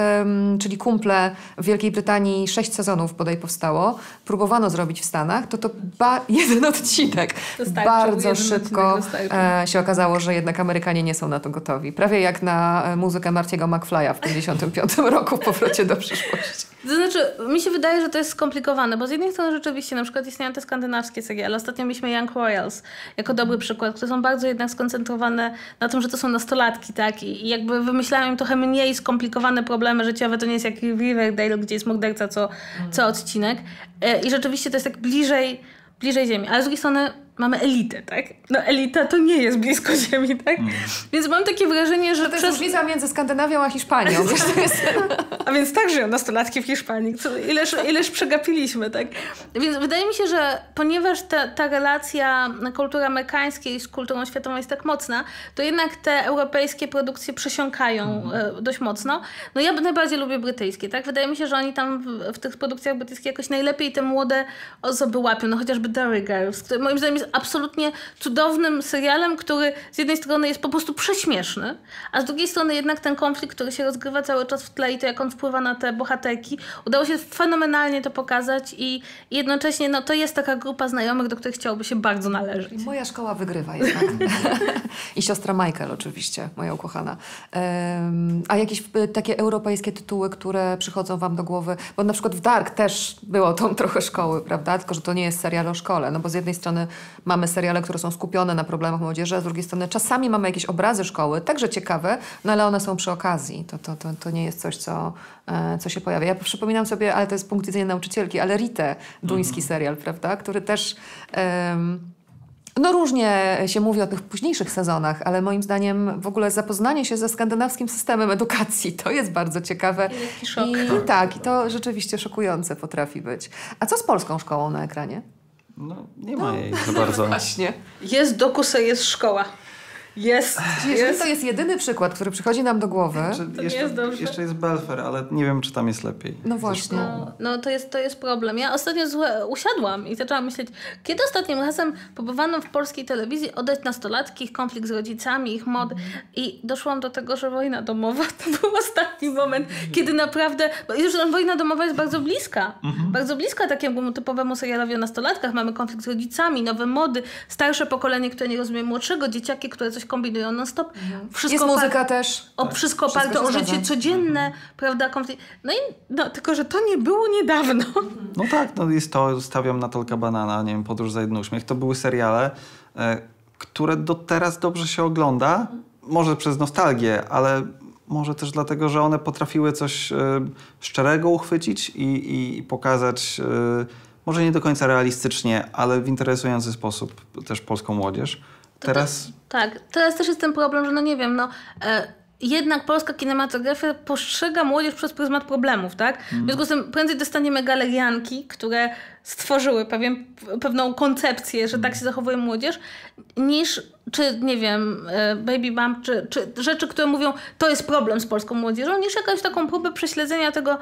czyli Kumple w Wielkiej Brytanii sześć sezonów bodaj powstało, próbowano zrobić w Stanach, to to jeden odcinek. Dostarczył, bardzo jeden szybko odcinek się okazało, że jednak Amerykanie nie są na na to gotowi. Prawie jak na e, muzykę Marciego McFly'a w 55 roku w powrocie do przyszłości. To znaczy, mi się wydaje, że to jest skomplikowane, bo z jednej strony rzeczywiście na przykład istnieją te skandynawskie ale Ostatnio mieliśmy Young Royals jako dobry przykład, które są bardzo jednak skoncentrowane na tym, że to są nastolatki, tak? I jakby wymyślają im trochę mniej skomplikowane problemy życiowe. To nie jest jak Riverdale, gdzie jest morderca co, co odcinek. E, I rzeczywiście to jest tak bliżej, bliżej ziemi. Ale z drugiej strony mamy elitę, tak? No elita to nie jest blisko ziemi, tak? Mm. Więc mam takie wrażenie, że... No to jest przez... różnica między Skandynawią a Hiszpanią. a więc tak żyją nastolatki w Hiszpanii. Co, ileż, ileż przegapiliśmy, tak? Więc wydaje mi się, że ponieważ ta, ta relacja kultury amerykańskiej z kulturą światową jest tak mocna, to jednak te europejskie produkcje przesiąkają mm. dość mocno. No ja najbardziej lubię brytyjskie, tak? Wydaje mi się, że oni tam w, w tych produkcjach brytyjskich jakoś najlepiej te młode osoby łapią. No chociażby Derry Girls, które moim zdaniem jest absolutnie cudownym serialem, który z jednej strony jest po prostu prześmieszny, a z drugiej strony jednak ten konflikt, który się rozgrywa cały czas w tle i to jak on wpływa na te bohaterki, udało się fenomenalnie to pokazać i jednocześnie no, to jest taka grupa znajomych, do których chciałoby się bardzo należeć. I moja szkoła wygrywa jednak. I siostra Michael oczywiście, moja ukochana. Um, a jakieś e, takie europejskie tytuły, które przychodzą Wam do głowy? Bo na przykład w Dark też było tą trochę szkoły, prawda? Tylko, że to nie jest serial o szkole, no bo z jednej strony mamy seriale, które są skupione na problemach młodzieży, a z drugiej strony czasami mamy jakieś obrazy szkoły, także ciekawe, no ale one są przy okazji. To, to, to, to nie jest coś, co, e, co się pojawia. Ja przypominam sobie, ale to jest punkt widzenia nauczycielki, ale Rite, duński mhm. serial, prawda, który też... no różnie się mówi o tych późniejszych sezonach, ale moim zdaniem w ogóle zapoznanie się ze skandynawskim systemem edukacji to jest bardzo ciekawe. I, szok. I tak, i to rzeczywiście szokujące potrafi być. A co z polską szkołą na ekranie? No, nie no. ma no. jej za bardzo. Właśnie. Jest dokusa, jest szkoła. Jest. Jeżeli to jest jedyny przykład, który przychodzi nam do głowy. To jeszcze, jest dobrze. jeszcze jest Belfer, ale nie wiem, czy tam jest lepiej. No właśnie. No, no to, jest, to jest problem. Ja ostatnio złe, usiadłam i zaczęłam myśleć, kiedy ostatnim razem próbowano w polskiej telewizji oddać nastolatki ich konflikt z rodzicami, ich mod i doszłam do tego, że wojna domowa to był ostatni moment, kiedy naprawdę, bo już wojna domowa jest bardzo bliska. Mhm. Bardzo bliska takiemu typowemu serialowi o nastolatkach. Mamy konflikt z rodzicami, nowe mody, starsze pokolenie, które nie rozumie młodszego, dzieciaki, które coś kombinują non stop. Mhm. Jest muzyka też. O tak. wszystko oparte o życie codzienne, mhm. prawda? No i no, tylko, że to nie było niedawno. Mhm. No tak, no jest to, stawiam Natalka Banana, nie wiem, Podróż za jedną uśmiech. To były seriale, e, które do teraz dobrze się ogląda, mhm. może przez nostalgię, ale może też dlatego, że one potrafiły coś e, szczerego uchwycić i, i pokazać... E, może nie do końca realistycznie, ale w interesujący sposób też polską młodzież teraz... To, tak, teraz też jest ten problem, że no nie wiem, no... E, jednak polska kinematografia postrzega młodzież przez pryzmat problemów, tak? Mm. W związku z tym prędzej dostaniemy galerianki, które stworzyły pewien, pewną koncepcję, że tak mm. tak się zachowuje młodzież, niż, czy nie wiem, e, Baby Bump, czy, czy rzeczy, które mówią, to jest problem z polską młodzieżą, niż jakąś taką próbę prześledzenia tego,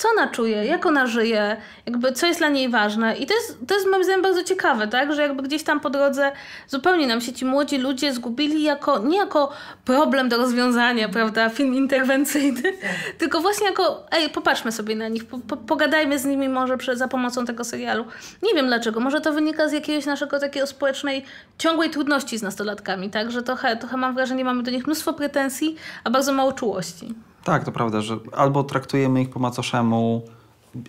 co ona czuje, jak ona żyje, jakby co jest dla niej ważne. I to jest, to jest moim zdaniem bardzo ciekawe, tak? Że jakby gdzieś tam po drodze zupełnie nam się ci młodzi ludzie zgubili jako, nie jako problem do rozwiązania, prawda, film interwencyjny, tak. tylko właśnie jako, ej, popatrzmy sobie na nich, po, po, pogadajmy z nimi może przy, za pomocą tego serialu. Nie wiem dlaczego, może to wynika z jakiegoś naszego takiego społecznej, ciągłej trudności z nastolatkami, tak? Że trochę, trochę mam wrażenie, mamy do nich mnóstwo pretensji, a bardzo mało czułości. Tak, to prawda, że albo traktujemy ich po macoszemu,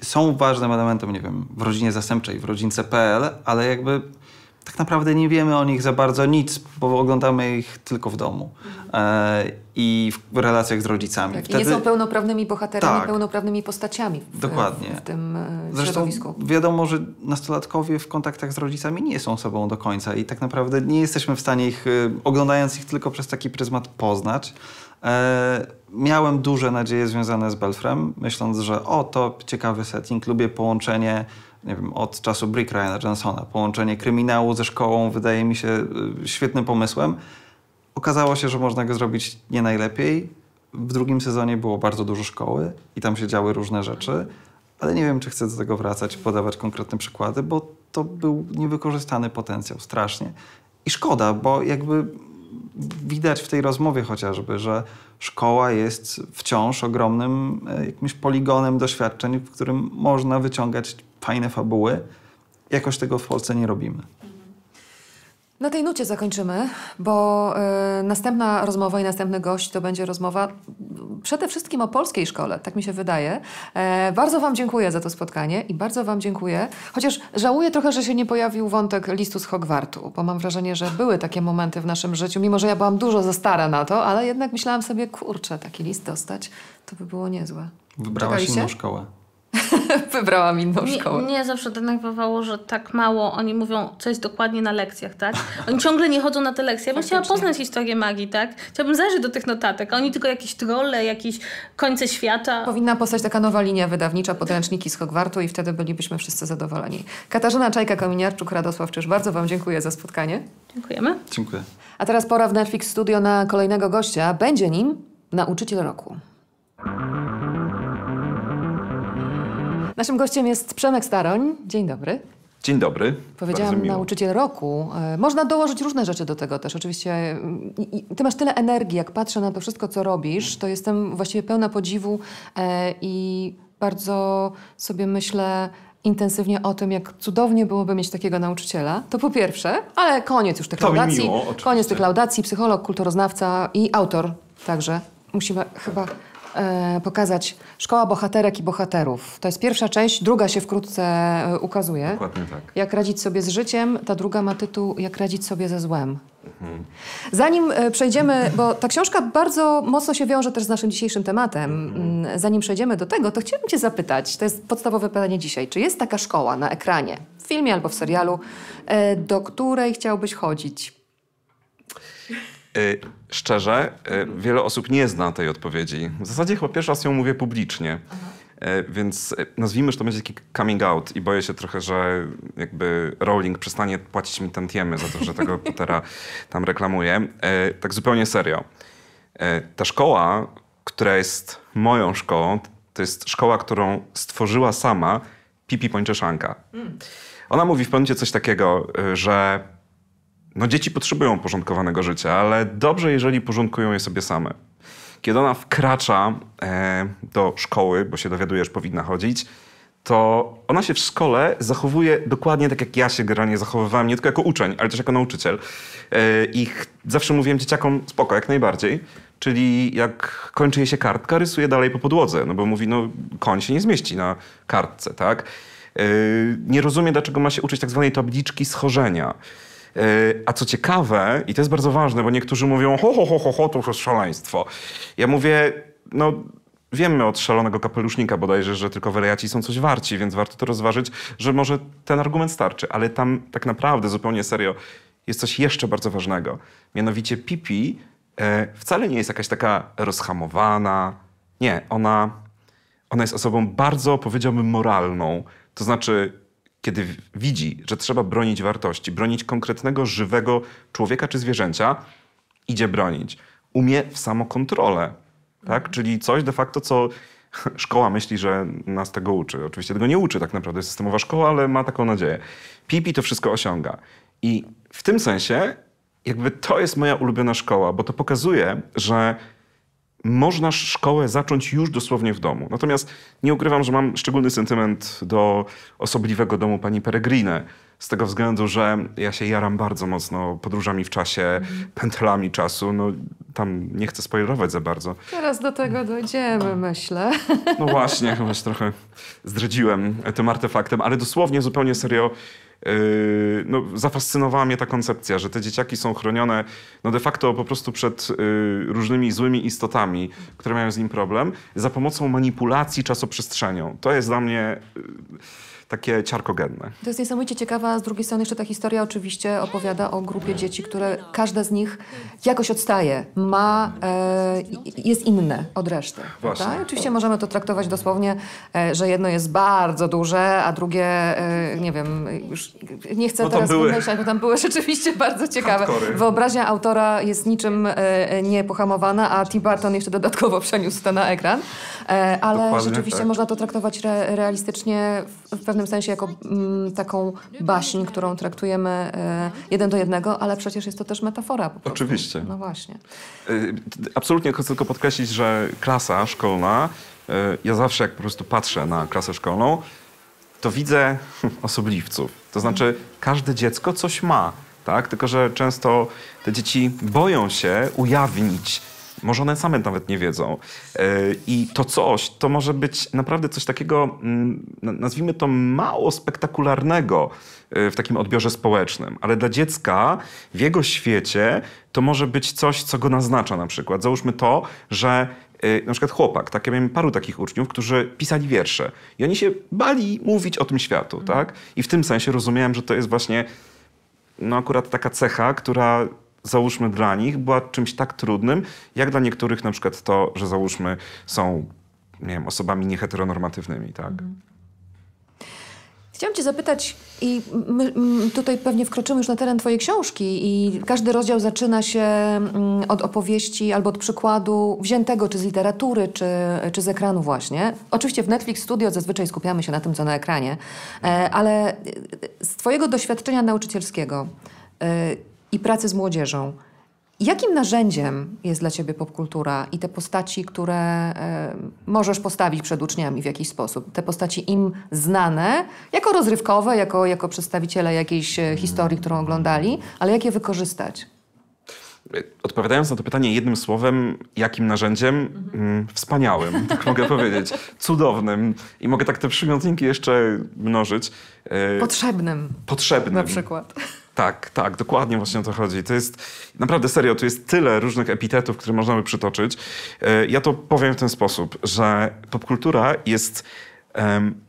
są ważnym elementem, nie wiem, w rodzinie zastępczej, w rodzince PL, ale jakby tak naprawdę nie wiemy o nich za bardzo nic, bo oglądamy ich tylko w domu e, i w relacjach z rodzicami. Tak, Wtedy... nie są pełnoprawnymi bohaterami, tak, pełnoprawnymi postaciami w, dokładnie. w tym e, Zresztą środowisku. wiadomo, że nastolatkowie w kontaktach z rodzicami nie są sobą do końca i tak naprawdę nie jesteśmy w stanie ich, e, oglądając ich tylko przez taki pryzmat, poznać. E, miałem duże nadzieje związane z Belfrem, myśląc, że o, to ciekawy setting, lubię połączenie nie wiem, od czasu Brick Ryana Johnsona. Połączenie kryminału ze szkołą wydaje mi się e, świetnym pomysłem. Okazało się, że można go zrobić nie najlepiej. W drugim sezonie było bardzo dużo szkoły i tam się działy różne rzeczy, ale nie wiem, czy chcę do tego wracać, podawać konkretne przykłady, bo to był niewykorzystany potencjał strasznie. I szkoda, bo jakby widać w tej rozmowie chociażby, że szkoła jest wciąż ogromnym e, jakimś poligonem doświadczeń, w którym można wyciągać fajne fabuły. Jakoś tego w Polsce nie robimy. Na tej nucie zakończymy, bo y, następna rozmowa i następny gość to będzie rozmowa przede wszystkim o polskiej szkole, tak mi się wydaje. E, bardzo Wam dziękuję za to spotkanie i bardzo Wam dziękuję. Chociaż żałuję trochę, że się nie pojawił wątek listu z Hogwartu, bo mam wrażenie, że były takie momenty w naszym życiu, mimo że ja byłam dużo za stara na to, ale jednak myślałam sobie, kurczę, taki list dostać, to by było niezłe. Wybrałaś inną szkołę. Wybrałam inną szkołę. Mnie, zawsze denerwowało, że tak mało oni mówią, coś dokładnie na lekcjach, tak? Oni ciągle nie chodzą na te lekcje. Ja bym chciała poznać historię magii, tak? Chciałabym zajrzeć do tych notatek, a oni tylko jakieś trolle, jakieś końce świata. Powinna powstać taka nowa linia wydawnicza, podręczniki z Hogwartu i wtedy bylibyśmy wszyscy zadowoleni. Katarzyna Czajka-Kominiarczuk, Radosław Czyż, bardzo Wam dziękuję za spotkanie. Dziękujemy. Dziękuję. A teraz pora w Netflix Studio na kolejnego gościa. Będzie nim nauczyciel roku. Naszym gościem jest Przemek Staroń. Dzień dobry. Dzień dobry. Powiedziałam nauczyciel roku. E, można dołożyć różne rzeczy do tego też. Oczywiście e, ty masz tyle energii, jak patrzę na to wszystko, co robisz, to jestem właściwie pełna podziwu e, i bardzo sobie myślę intensywnie o tym, jak cudownie byłoby mieć takiego nauczyciela. To po pierwsze, ale koniec już tych to laudacji. Miło, koniec tych laudacji, psycholog, kulturoznawca i autor także. Musimy chyba E, pokazać Szkoła Bohaterek i Bohaterów. To jest pierwsza część, druga się wkrótce e, ukazuje. Dokładnie tak. Jak radzić sobie z życiem, ta druga ma tytuł Jak radzić sobie ze złem. Mhm. Zanim e, przejdziemy, bo ta książka bardzo mocno się wiąże też z naszym dzisiejszym tematem, mhm. mm, zanim przejdziemy do tego, to chciałabym Cię zapytać, to jest podstawowe pytanie dzisiaj, czy jest taka szkoła na ekranie, w filmie albo w serialu, do której chciałbyś chodzić? Y, szczerze, y, wiele osób nie zna tej odpowiedzi. W zasadzie chyba pierwszy raz ją mówię publicznie. Y, więc nazwijmy, że to będzie taki coming out i boję się trochę, że jakby Rowling przestanie płacić mi tantiemy za to, że tego Pottera tam reklamuje. Tak zupełnie serio. Ta szkoła, która jest moją szkołą, to jest szkoła, którą stworzyła sama Pipi Pończeszanka. Mm. Ona mówi w pewnym coś takiego, że no dzieci potrzebują porządkowanego życia, ale dobrze, jeżeli porządkują je sobie same. Kiedy ona wkracza e, do szkoły, bo się że powinna chodzić, to ona się w szkole zachowuje dokładnie tak, jak ja się generalnie zachowywałem, nie tylko jako uczeń, ale też jako nauczyciel. E, I zawsze mówiłem dzieciakom spoko, jak najbardziej. Czyli jak kończy jej się kartka, rysuje dalej po podłodze, no bo mówi, no koń się nie zmieści na kartce, tak? E, nie rozumie, dlaczego ma się uczyć tak zwanej tabliczki schorzenia. E, a co ciekawe, i to jest bardzo ważne, bo niektórzy mówią, ho, ho, ho, ho, ho to już szaleństwo. Ja mówię, no wiemy od szalonego kapelusznika bodajże, że tylko wariaci są coś warci, więc warto to rozważyć, że może ten argument starczy. Ale tam tak naprawdę, zupełnie serio, jest coś jeszcze bardzo ważnego. Mianowicie Pipi e, wcale nie jest jakaś taka rozhamowana. Nie, ona, ona jest osobą bardzo, powiedziałbym, moralną. To znaczy kiedy widzi, że trzeba bronić wartości, bronić konkretnego żywego człowieka czy zwierzęcia, idzie bronić. Umie w samokontrolę, tak? Mhm. Czyli coś de facto, co szkoła myśli, że nas tego uczy. Oczywiście tego nie uczy tak naprawdę jest systemowa szkoła, ale ma taką nadzieję. Pipi to wszystko osiąga. I w tym sensie jakby to jest moja ulubiona szkoła, bo to pokazuje, że można szkołę zacząć już dosłownie w domu. Natomiast nie ukrywam, że mam szczególny sentyment do osobliwego domu pani Peregrine. Z tego względu, że ja się jaram bardzo mocno podróżami w czasie, mm. pętlami czasu. No, tam nie chcę spoilerować za bardzo. Teraz do tego dojdziemy, myślę. No właśnie, chyba trochę zdradziłem tym artefaktem, ale dosłownie, zupełnie serio Yy, no, zafascynowała mnie ta koncepcja, że te dzieciaki są chronione no de facto po prostu przed yy, różnymi złymi istotami, które mają z nim problem, za pomocą manipulacji czasoprzestrzenią. To jest dla mnie yy, takie ciarkogenne. To jest niesamowicie ciekawa, z drugiej strony jeszcze ta historia oczywiście opowiada o grupie dzieci, które każda z nich jakoś odstaje, ma, e, jest inne od reszty. Właśnie. Oczywiście możemy to traktować dosłownie, e, że jedno jest bardzo duże, a drugie, e, nie wiem, już nie chcę teraz mówić, bo tam były rzeczywiście bardzo ciekawe. Hardcore. Wyobraźnia autora jest niczym e, niepohamowana, a Tim Barton jeszcze dodatkowo przeniósł to na ekran. E, ale Dokładnie, rzeczywiście tak. można to traktować re, realistycznie w pewnym sensie jako m, mm, taką baśń, którą traktujemy e, jeden do jednego, ale przecież jest to też metafora. Po prostu. Oczywiście. No właśnie. E, absolutnie chcę tylko podkreślić, że klasa szkolna, e, ja zawsze jak po prostu patrzę na klasę szkolną, to widzę hm, osobliwców. To znaczy, każde dziecko coś ma, tak? Tylko, że często te dzieci boją się ujawnić może one same nawet nie wiedzą. E, I to coś, to może być naprawdę coś takiego, mm, nazwijmy to mało spektakularnego e, w takim odbiorze społecznym, ale dla dziecka w jego świecie to może być coś, co go naznacza na przykład. Załóżmy to, że e, na przykład chłopak, tak, ja miałem paru takich uczniów, którzy pisali wiersze i oni się bali mówić o tym światu, mhm. tak? I w tym sensie rozumiałem, że to jest właśnie no akurat taka cecha, która załóżmy dla nich była czymś tak trudnym, jak dla niektórych na przykład to, że załóżmy są, nie wiem, osobami nieheteronormatywnymi, tak? Mhm. Chciałam Cię zapytać, i my, mm, tutaj pewnie wkroczymy już na teren Twojej książki, i każdy rozdział zaczyna się mm, od opowieści albo od przykładu wziętego czy z literatury, czy, czy z ekranu, właśnie. Oczywiście w Netflix Studio zazwyczaj skupiamy się na tym, co na ekranie, e, ale z Twojego doświadczenia nauczycielskiego e, i pracy z młodzieżą. Jakim narzędziem jest dla Ciebie popkultura i te postaci, które e, możesz postawić przed uczniami w jakiś sposób? Te postaci im znane, jako rozrywkowe, jako, jako przedstawiciele jakiejś e, historii, którą oglądali, ale jak je wykorzystać? Odpowiadając na to pytanie jednym słowem, jakim narzędziem? Mhm. Wspaniałym, tak mogę powiedzieć. Cudownym. I mogę tak te przymiotniki jeszcze mnożyć. E, potrzebnym. Potrzebnym. Na przykład tak, tak, dokładnie właśnie o to chodzi. To jest naprawdę serio, tu jest tyle różnych epitetów, które można by przytoczyć. E, ja to powiem w ten sposób, że popkultura jest um,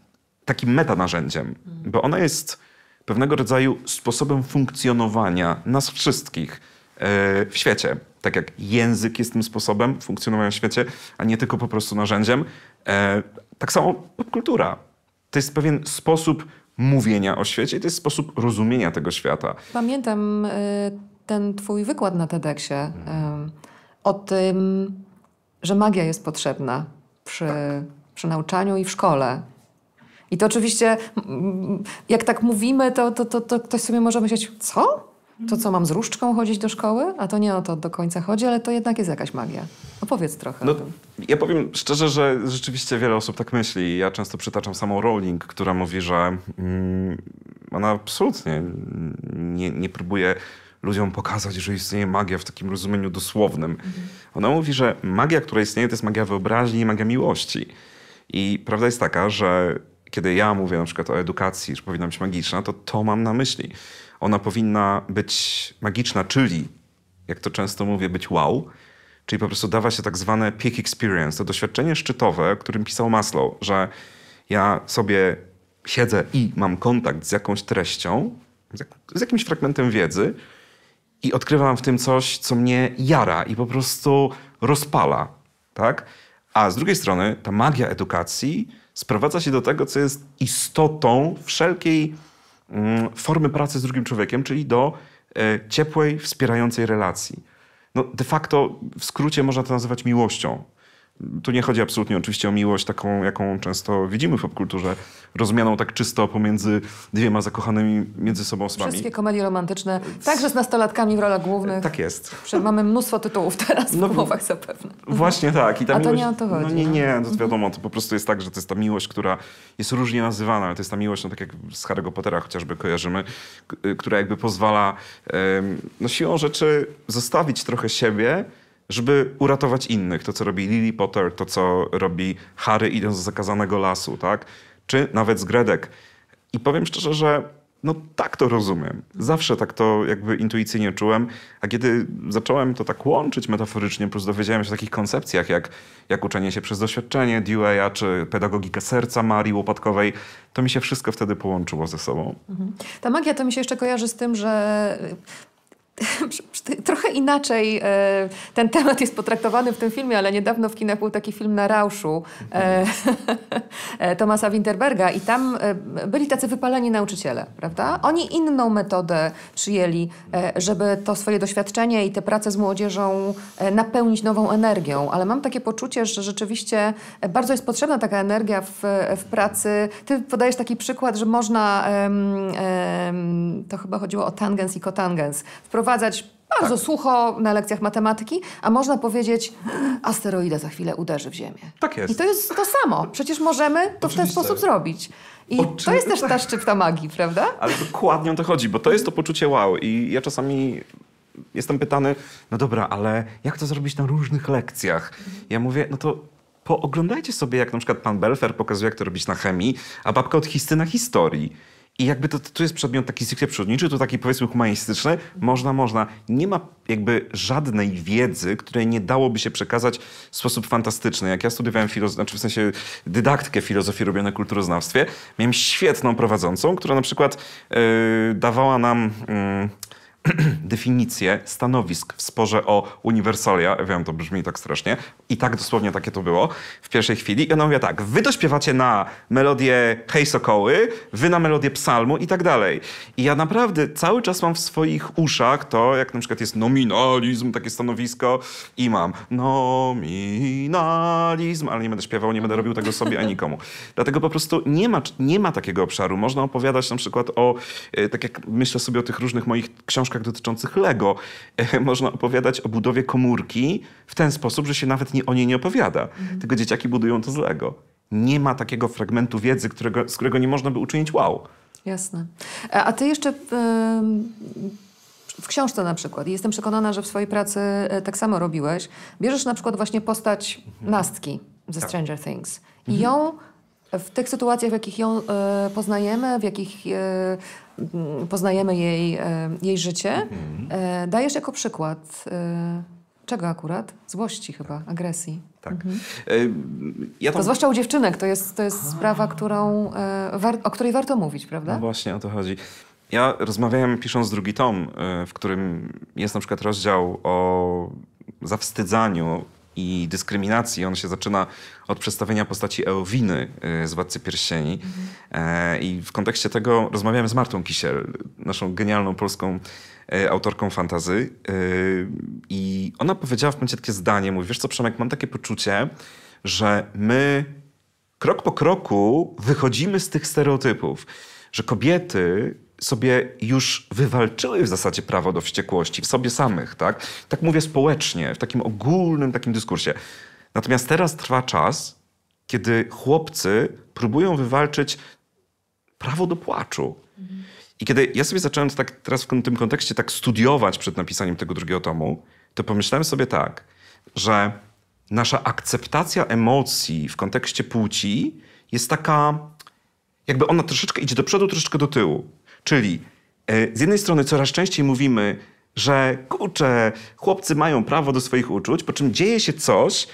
takim metanarzędziem, mhm. bo ona jest pewnego rodzaju sposobem funkcjonowania nas wszystkich e, w świecie. Tak jak język jest tym sposobem funkcjonowania w świecie, a nie tylko po prostu narzędziem, e, tak samo popkultura. To jest pewien sposób mówienia o świecie i to jest sposób rozumienia tego świata. Pamiętam y, ten twój wykład na TEDxie y, o tym, że magia jest potrzebna przy, tak. przy nauczaniu i w szkole. I to oczywiście, jak tak mówimy, to, to, to, to ktoś sobie może myśleć, co? To co, mam z różdżką chodzić do szkoły? A to nie o to do końca chodzi, ale to jednak jest jakaś magia. Opowiedz trochę no, o tym. Ja powiem szczerze, że rzeczywiście wiele osób tak myśli. Ja często przytaczam samą Rowling, która mówi, że mm, ona absolutnie nie, nie próbuje ludziom pokazać, że istnieje magia w takim rozumieniu dosłownym. Mhm. Ona mówi, że magia, która istnieje, to jest magia wyobraźni i magia miłości. I prawda jest taka, że kiedy ja mówię na przykład o edukacji, że powinna być magiczna, to to mam na myśli. Ona powinna być magiczna, czyli, jak to często mówię, być wow, czyli po prostu dawać się tak zwane peak experience, to doświadczenie szczytowe, o którym pisał Maslow, że ja sobie siedzę i mam kontakt z jakąś treścią, z jakimś fragmentem wiedzy i odkrywam w tym coś, co mnie jara i po prostu rozpala, tak? A z drugiej strony ta magia edukacji sprowadza się do tego, co jest istotą wszelkiej Mm, formy pracy z drugim człowiekiem, czyli do e, ciepłej, wspierającej relacji. No, de facto w skrócie można to nazywać miłością. Tu nie chodzi absolutnie oczywiście o miłość, taką jaką często widzimy w popkulturze, rozumianą tak czysto pomiędzy dwiema zakochanymi między sobą osobami. Wszystkie komedie romantyczne, także z nastolatkami w rolach głównych. Tak jest. Mamy mnóstwo tytułów teraz no, w głowach zapewne. Właśnie tak. I ta A miłość, to nie o to chodzi. No nie, no. nie, to wiadomo, to po prostu jest tak, że to jest ta miłość, która jest różnie nazywana, ale to jest ta miłość, no tak jak z Harry'ego Pottera chociażby kojarzymy, y, która jakby pozwala no siłą rzeczy zostawić trochę siebie, żeby uratować innych. To, co robi Lily Potter, to, co robi Harry idąc z zakazanego lasu, tak? Czy nawet z Gredek. I powiem szczerze, że no tak to rozumiem. Zawsze tak to jakby intuicyjnie czułem, a kiedy zacząłem to tak łączyć metaforycznie, plus dowiedziałem się o takich koncepcjach jak, jak uczenie się przez doświadczenie Dewey'a, czy pedagogika serca Marii Łopatkowej, to mi się wszystko wtedy połączyło ze sobą. Mhm. Ta magia to mi się jeszcze kojarzy z tym, że trochę inaczej e, ten temat jest potraktowany w tym filmie, ale niedawno w kinach był taki film na Rauszu e, e, Tomasa Winterberga i tam byli tacy wypaleni nauczyciele, prawda? Oni inną metodę przyjęli, żeby to swoje doświadczenie i tę pracę z młodzieżą napełnić nową energią, ale mam takie poczucie, że rzeczywiście bardzo jest potrzebna taka energia w, w pracy. Ty podajesz taki przykład, że można, to chyba chodziło o tangens i kotangens, wprowadzić wprowadzać bardzo tak. sucho na lekcjach matematyki, a można powiedzieć, asteroida za chwilę uderzy w Ziemię. Tak jest. I to jest to samo. Przecież możemy to Oczywiście. w ten sposób zrobić. I Oczy... to jest też ta szczypta magii, prawda? Ale dokładnie o to chodzi, bo to jest to poczucie wow. I ja czasami jestem pytany, no dobra, ale jak to zrobić na różnych lekcjach? Ja mówię, no to pooglądajcie sobie, jak na przykład pan Belfer pokazuje, jak to robić na chemii, a babka od histy na historii. I jakby to, to jest przedmiot taki stricte przyrodniczy, to taki powiedzmy humanistyczny. Można, można. Nie ma jakby żadnej wiedzy, której nie dałoby się przekazać w sposób fantastyczny. Jak ja studiowałem filozofię, znaczy w sensie dydaktykę filozofii robione na kulturoznawstwie, miałem świetną prowadzącą, która na przykład yy, dawała nam... Yy, definicję stanowisk w sporze o uniwersalia. Wiem, to brzmi tak strasznie. I tak dosłownie takie to było w pierwszej chwili. I ona mówiła tak, wy dośpiewacie na melodię Hej Sokoły, wy na melodię psalmu i tak dalej. I ja naprawdę cały czas mam w swoich uszach to, jak na przykład jest nominalizm, takie stanowisko i mam nominalizm, ale nie będę śpiewał, nie będę robił tego sobie ani komu. Dlatego po prostu nie ma, nie ma takiego obszaru. Można opowiadać na przykład o, e, tak jak myślę sobie o tych różnych moich książkach, książkach dotyczących Lego e, można opowiadać o budowie komórki w ten sposób, że się nawet nie, o niej nie opowiada. Mhm. Tylko dzieciaki budują to z Lego. Nie ma takiego fragmentu wiedzy, którego, z którego nie można by uczynić wow. Jasne. E, a ty jeszcze... Yy w książce na przykład. Jestem przekonana, że w swojej pracy e, tak samo robiłeś. Bierzesz na przykład właśnie postać mhm. Nastki ze tak. Stranger Things i mhm. ją w tych sytuacjach, w jakich ją e, poznajemy, w jakich e, poznajemy jej, e, jej życie, mhm. dajesz jako przykład czego akurat? Złości chyba, agresji. Tak. Mhm. Ja tam... To zwłaszcza u dziewczynek to jest, to jest sprawa, którą, o której warto mówić, prawda? No właśnie o to chodzi. Ja rozmawiałem pisząc drugi tom, w którym jest na przykład rozdział o zawstydzaniu i dyskryminacji. On się zaczyna od przedstawienia postaci Eowiny y, z Władcy Pierścieni. Mhm. I w kontekście tego rozmawiałem z Martą Kisiel, naszą genialną polską e, autorką fantazy. E, I ona powiedziała w momencie takie zdanie, mówi, wiesz co Przemek, mam takie poczucie, że my krok po kroku wychodzimy z tych stereotypów, że kobiety sobie już wywalczyły w zasadzie prawo do wściekłości w sobie samych, tak? Tak mówię społecznie, w takim ogólnym takim dyskursie. Natomiast teraz trwa czas, kiedy chłopcy próbują wywalczyć prawo do płaczu. I kiedy ja sobie zacząłem tak teraz w tym kontekście tak studiować przed napisaniem tego drugiego tomu, to pomyślałem sobie tak, że nasza akceptacja emocji w kontekście płci jest taka, jakby ona troszeczkę idzie do przodu, troszeczkę do tyłu. Czyli e, z jednej strony coraz częściej mówimy, że kurczę, chłopcy mają prawo do swoich uczuć, po czym dzieje się coś,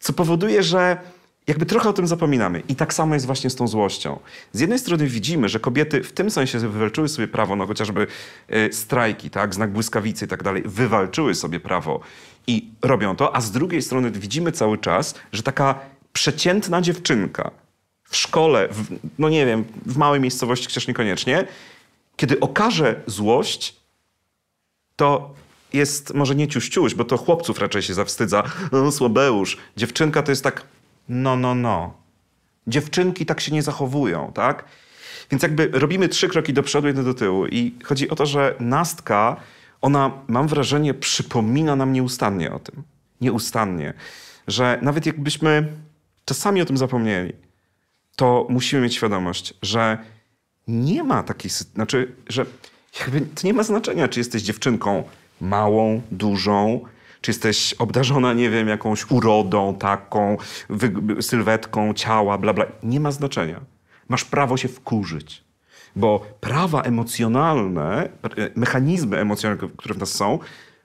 co powoduje, że jakby trochę o tym zapominamy. I tak samo jest właśnie z tą złością. Z jednej strony widzimy, że kobiety w tym sensie wywalczyły sobie prawo, no chociażby e, strajki, tak, znak błyskawicy i tak dalej, wywalczyły sobie prawo i robią to, a z drugiej strony widzimy cały czas, że taka przeciętna dziewczynka, w szkole, w, no nie wiem, w małej miejscowości, chociaż niekoniecznie, kiedy okaże złość, to jest może nie ciuś-ciuś, bo to chłopców raczej się zawstydza. No, słabeusz. Dziewczynka to jest tak no, no, no. Dziewczynki tak się nie zachowują, tak? Więc jakby robimy trzy kroki do przodu, jeden do tyłu. I chodzi o to, że nastka, ona, mam wrażenie, przypomina nam nieustannie o tym. Nieustannie. Że nawet jakbyśmy czasami o tym zapomnieli, to musimy mieć świadomość, że nie ma takiej sytuacji, znaczy, że to nie ma znaczenia, czy jesteś dziewczynką małą, dużą, czy jesteś obdarzona, nie wiem, jakąś urodą taką, sylwetką ciała, bla, bla. Nie ma znaczenia. Masz prawo się wkurzyć. Bo prawa emocjonalne, mechanizmy emocjonalne, które w nas są,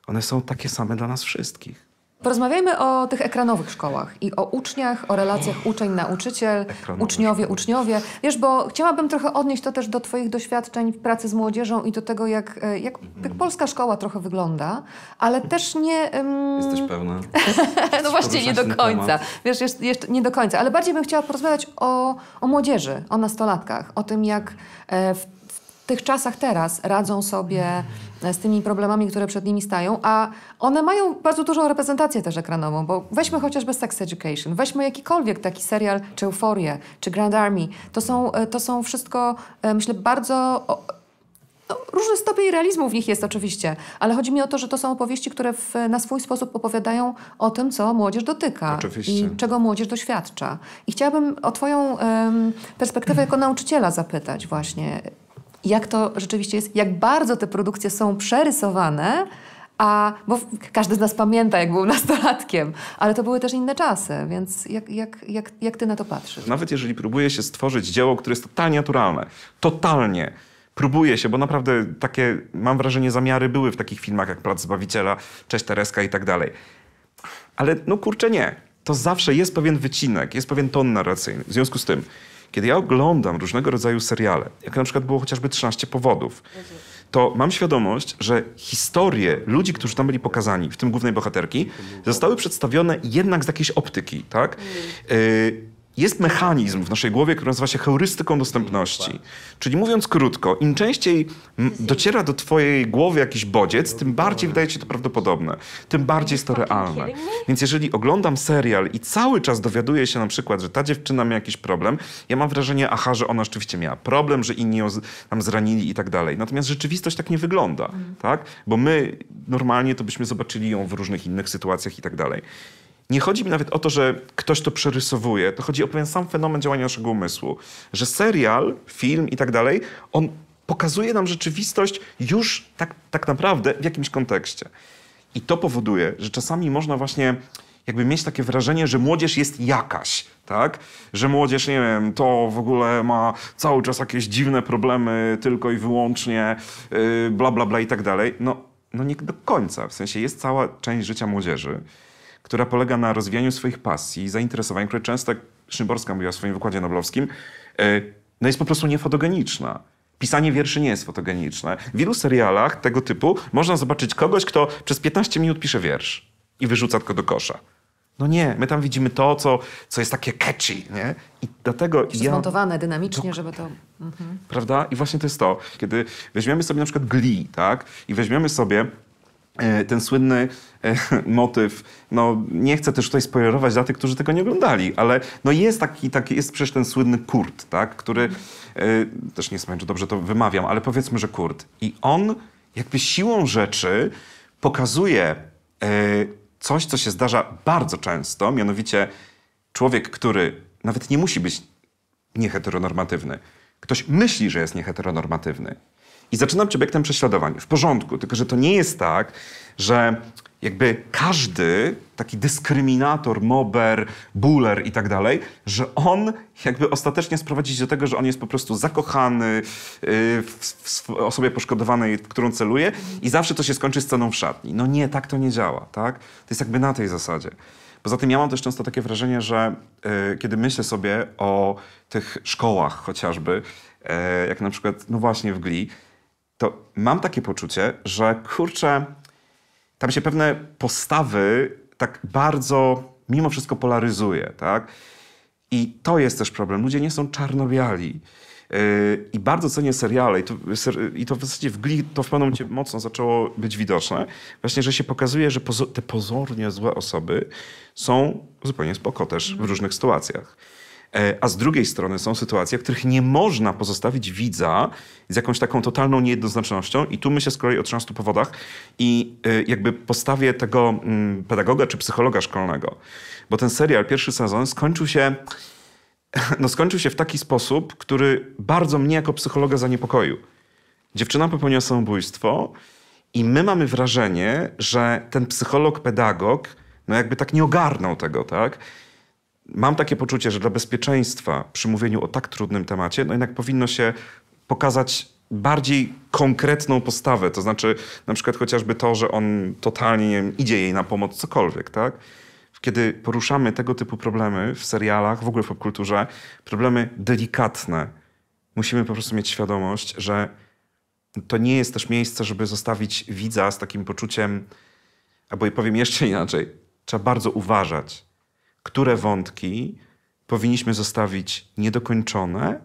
one są takie same dla nas wszystkich. Porozmawiajmy o tych ekranowych szkołach i o uczniach, o relacjach uczeń-nauczyciel, uczniowie-uczniowie. Wiesz, bo chciałabym trochę odnieść to też do Twoich doświadczeń w pracy z młodzieżą i do tego, jak, e, jak, mhm. jak polska szkoła trochę wygląda, ale też nie... Um... Jesteś pewna? no właśnie, nie do końca. Wiesz, jeszcze, jeszcze, nie do końca, ale bardziej bym chciała porozmawiać o, o młodzieży, o nastolatkach, o tym, jak e, w tych czasach teraz radzą sobie z tymi problemami, które przed nimi stają, a one mają bardzo dużą reprezentację też ekranową, bo weźmy chociażby Sex Education, weźmy jakikolwiek taki serial, czy Euforię, czy Grand Army. To są, e, to są wszystko, e, myślę, bardzo no, różny stopień realizmu w nich jest oczywiście, ale chodzi mi o to, że to są opowieści, które w, na swój sposób opowiadają o tym, co młodzież dotyka oczywiście. i czego młodzież doświadcza. I chciałabym o Twoją um, perspektywę jako nauczyciela zapytać właśnie jak to rzeczywiście jest, jak bardzo te produkcje są przerysowane, a, bo każdy z nas pamięta, jak był nastolatkiem, ale to były też inne czasy, więc jak, jak, jak, jak ty na to patrzysz? Nawet jeżeli próbuje się stworzyć dzieło, które jest totalnie naturalne, totalnie, próbuje się, bo naprawdę takie, mam wrażenie, zamiary były w takich filmach jak Plac Zbawiciela, Cześć Tereska i tak dalej. Ale no kurczę nie, to zawsze jest pewien wycinek, jest pewien ton narracyjny. W związku z tym, kiedy ja oglądam różnego rodzaju seriale, jak na przykład było chociażby 13 powodów, to mam świadomość, że historie ludzi, którzy tam byli pokazani, w tym głównej bohaterki, zostały przedstawione jednak z jakiejś optyki, tak? Yy, jest mechanizm w naszej głowie, który nazywa się heurystyką dostępności. Czyli mówiąc krótko, im częściej dociera do twojej głowy jakiś bodziec, tym bardziej wydaje ci się to prawdopodobne, tym bardziej jest to realne. Więc jeżeli oglądam serial i cały czas dowiaduję się na przykład, że ta dziewczyna miała jakiś problem, ja mam wrażenie, aha, że ona rzeczywiście miała problem, że inni ją tam zranili i tak dalej. Natomiast rzeczywistość tak nie wygląda, tak? Bo my normalnie to byśmy zobaczyli ją w różnych innych sytuacjach i tak dalej. Nie chodzi mi nawet o to, że ktoś to przerysowuje. To chodzi o pewien sam fenomen działania naszego umysłu. Że serial, film i tak dalej, on pokazuje nam rzeczywistość już tak, tak naprawdę w jakimś kontekście. I to powoduje, że czasami można właśnie jakby mieć takie wrażenie, że młodzież jest jakaś, tak? Że młodzież, nie wiem, to w ogóle ma cały czas jakieś dziwne problemy tylko i wyłącznie, yy, bla, bla, bla i tak dalej. No, no nie do końca. W sensie jest cała część życia młodzieży, która polega na rozwijaniu swoich pasji i zainteresowań, które często, jak Szymborska mówiła w swoim wykładzie noblowskim, e, no jest po prostu niefotogeniczna. Pisanie wierszy nie jest fotogeniczne. W wielu serialach tego typu można zobaczyć kogoś, kto przez 15 minut pisze wiersz i wyrzuca tylko do kosza. No nie, my tam widzimy to, co, co jest takie catchy, nie? I dlatego ja... zmontowane dynamicznie, żeby to... Mhm. Prawda? I właśnie to jest to. Kiedy weźmiemy sobie na przykład Glee, tak? I weźmiemy sobie E, ten słynny e, motyw, no nie chcę też tutaj spoilerować dla tych, którzy tego nie oglądali, ale no jest taki, taki jest przecież ten słynny Kurt, tak, który, e, też nie wiem, czy dobrze to wymawiam, ale powiedzmy, że Kurt. I on jakby siłą rzeczy pokazuje coś, co się zdarza bardzo często, mianowicie człowiek, który nawet nie musi być nieheteronormatywny. Ktoś myśli, że jest nieheteronormatywny i zaczynam cię obiektem prześladowań. W porządku, tylko że to nie jest tak, że jakby każdy taki dyskryminator, mober, buller i tak dalej, że on jakby ostatecznie sprowadzić do tego, że on jest po prostu zakochany y, w, w osobie poszkodowanej, którą celuje i zawsze to się skończy sceną w szatni. No nie, tak to nie działa, tak? To jest jakby na tej zasadzie. Poza tym ja mam też często takie wrażenie, że y, kiedy myślę sobie o tych szkołach chociażby, y, jak na przykład, no właśnie w Gli, to mam takie poczucie, że kurczę, tam się pewne postawy tak bardzo mimo wszystko polaryzuje, tak? I to jest też problem. Ludzie nie są czarnobiali. Yy, I bardzo cenię seriale, i to, ser, i to w zasadzie w Gli to w pewnym momencie mocno zaczęło być widoczne. Właśnie, że się pokazuje, że pozo te pozornie złe osoby są zupełnie spoko też w różnych sytuacjach. E, a z drugiej strony są sytuacje, w których nie można pozostawić widza z jakąś taką totalną niejednoznacznością. I tu myślę z kolei o 13 powodach i e, jakby postawię tego mm, pedagoga czy psychologa szkolnego. Bo ten serial, pierwszy sezon skończył się no skończył się w taki sposób, który bardzo mnie jako psychologa zaniepokoił. Dziewczyna popełniła samobójstwo i my mamy wrażenie, że ten psycholog, pedagog, no jakby tak nie ogarnął tego, tak? mam takie poczucie, że dla bezpieczeństwa przy mówieniu o tak trudnym temacie, no jednak powinno się pokazać bardziej konkretną postawę. To znaczy, na przykład chociażby to, że on totalnie nie wiem, idzie jej na pomoc, cokolwiek, tak? Kiedy poruszamy tego typu problemy w serialach, w ogóle w popkulturze, problemy delikatne, musimy po prostu mieć świadomość, że to nie jest też miejsce, żeby zostawić widza z takim poczuciem, albo powiem jeszcze inaczej, trzeba bardzo uważać, które wątki powinniśmy zostawić niedokończone,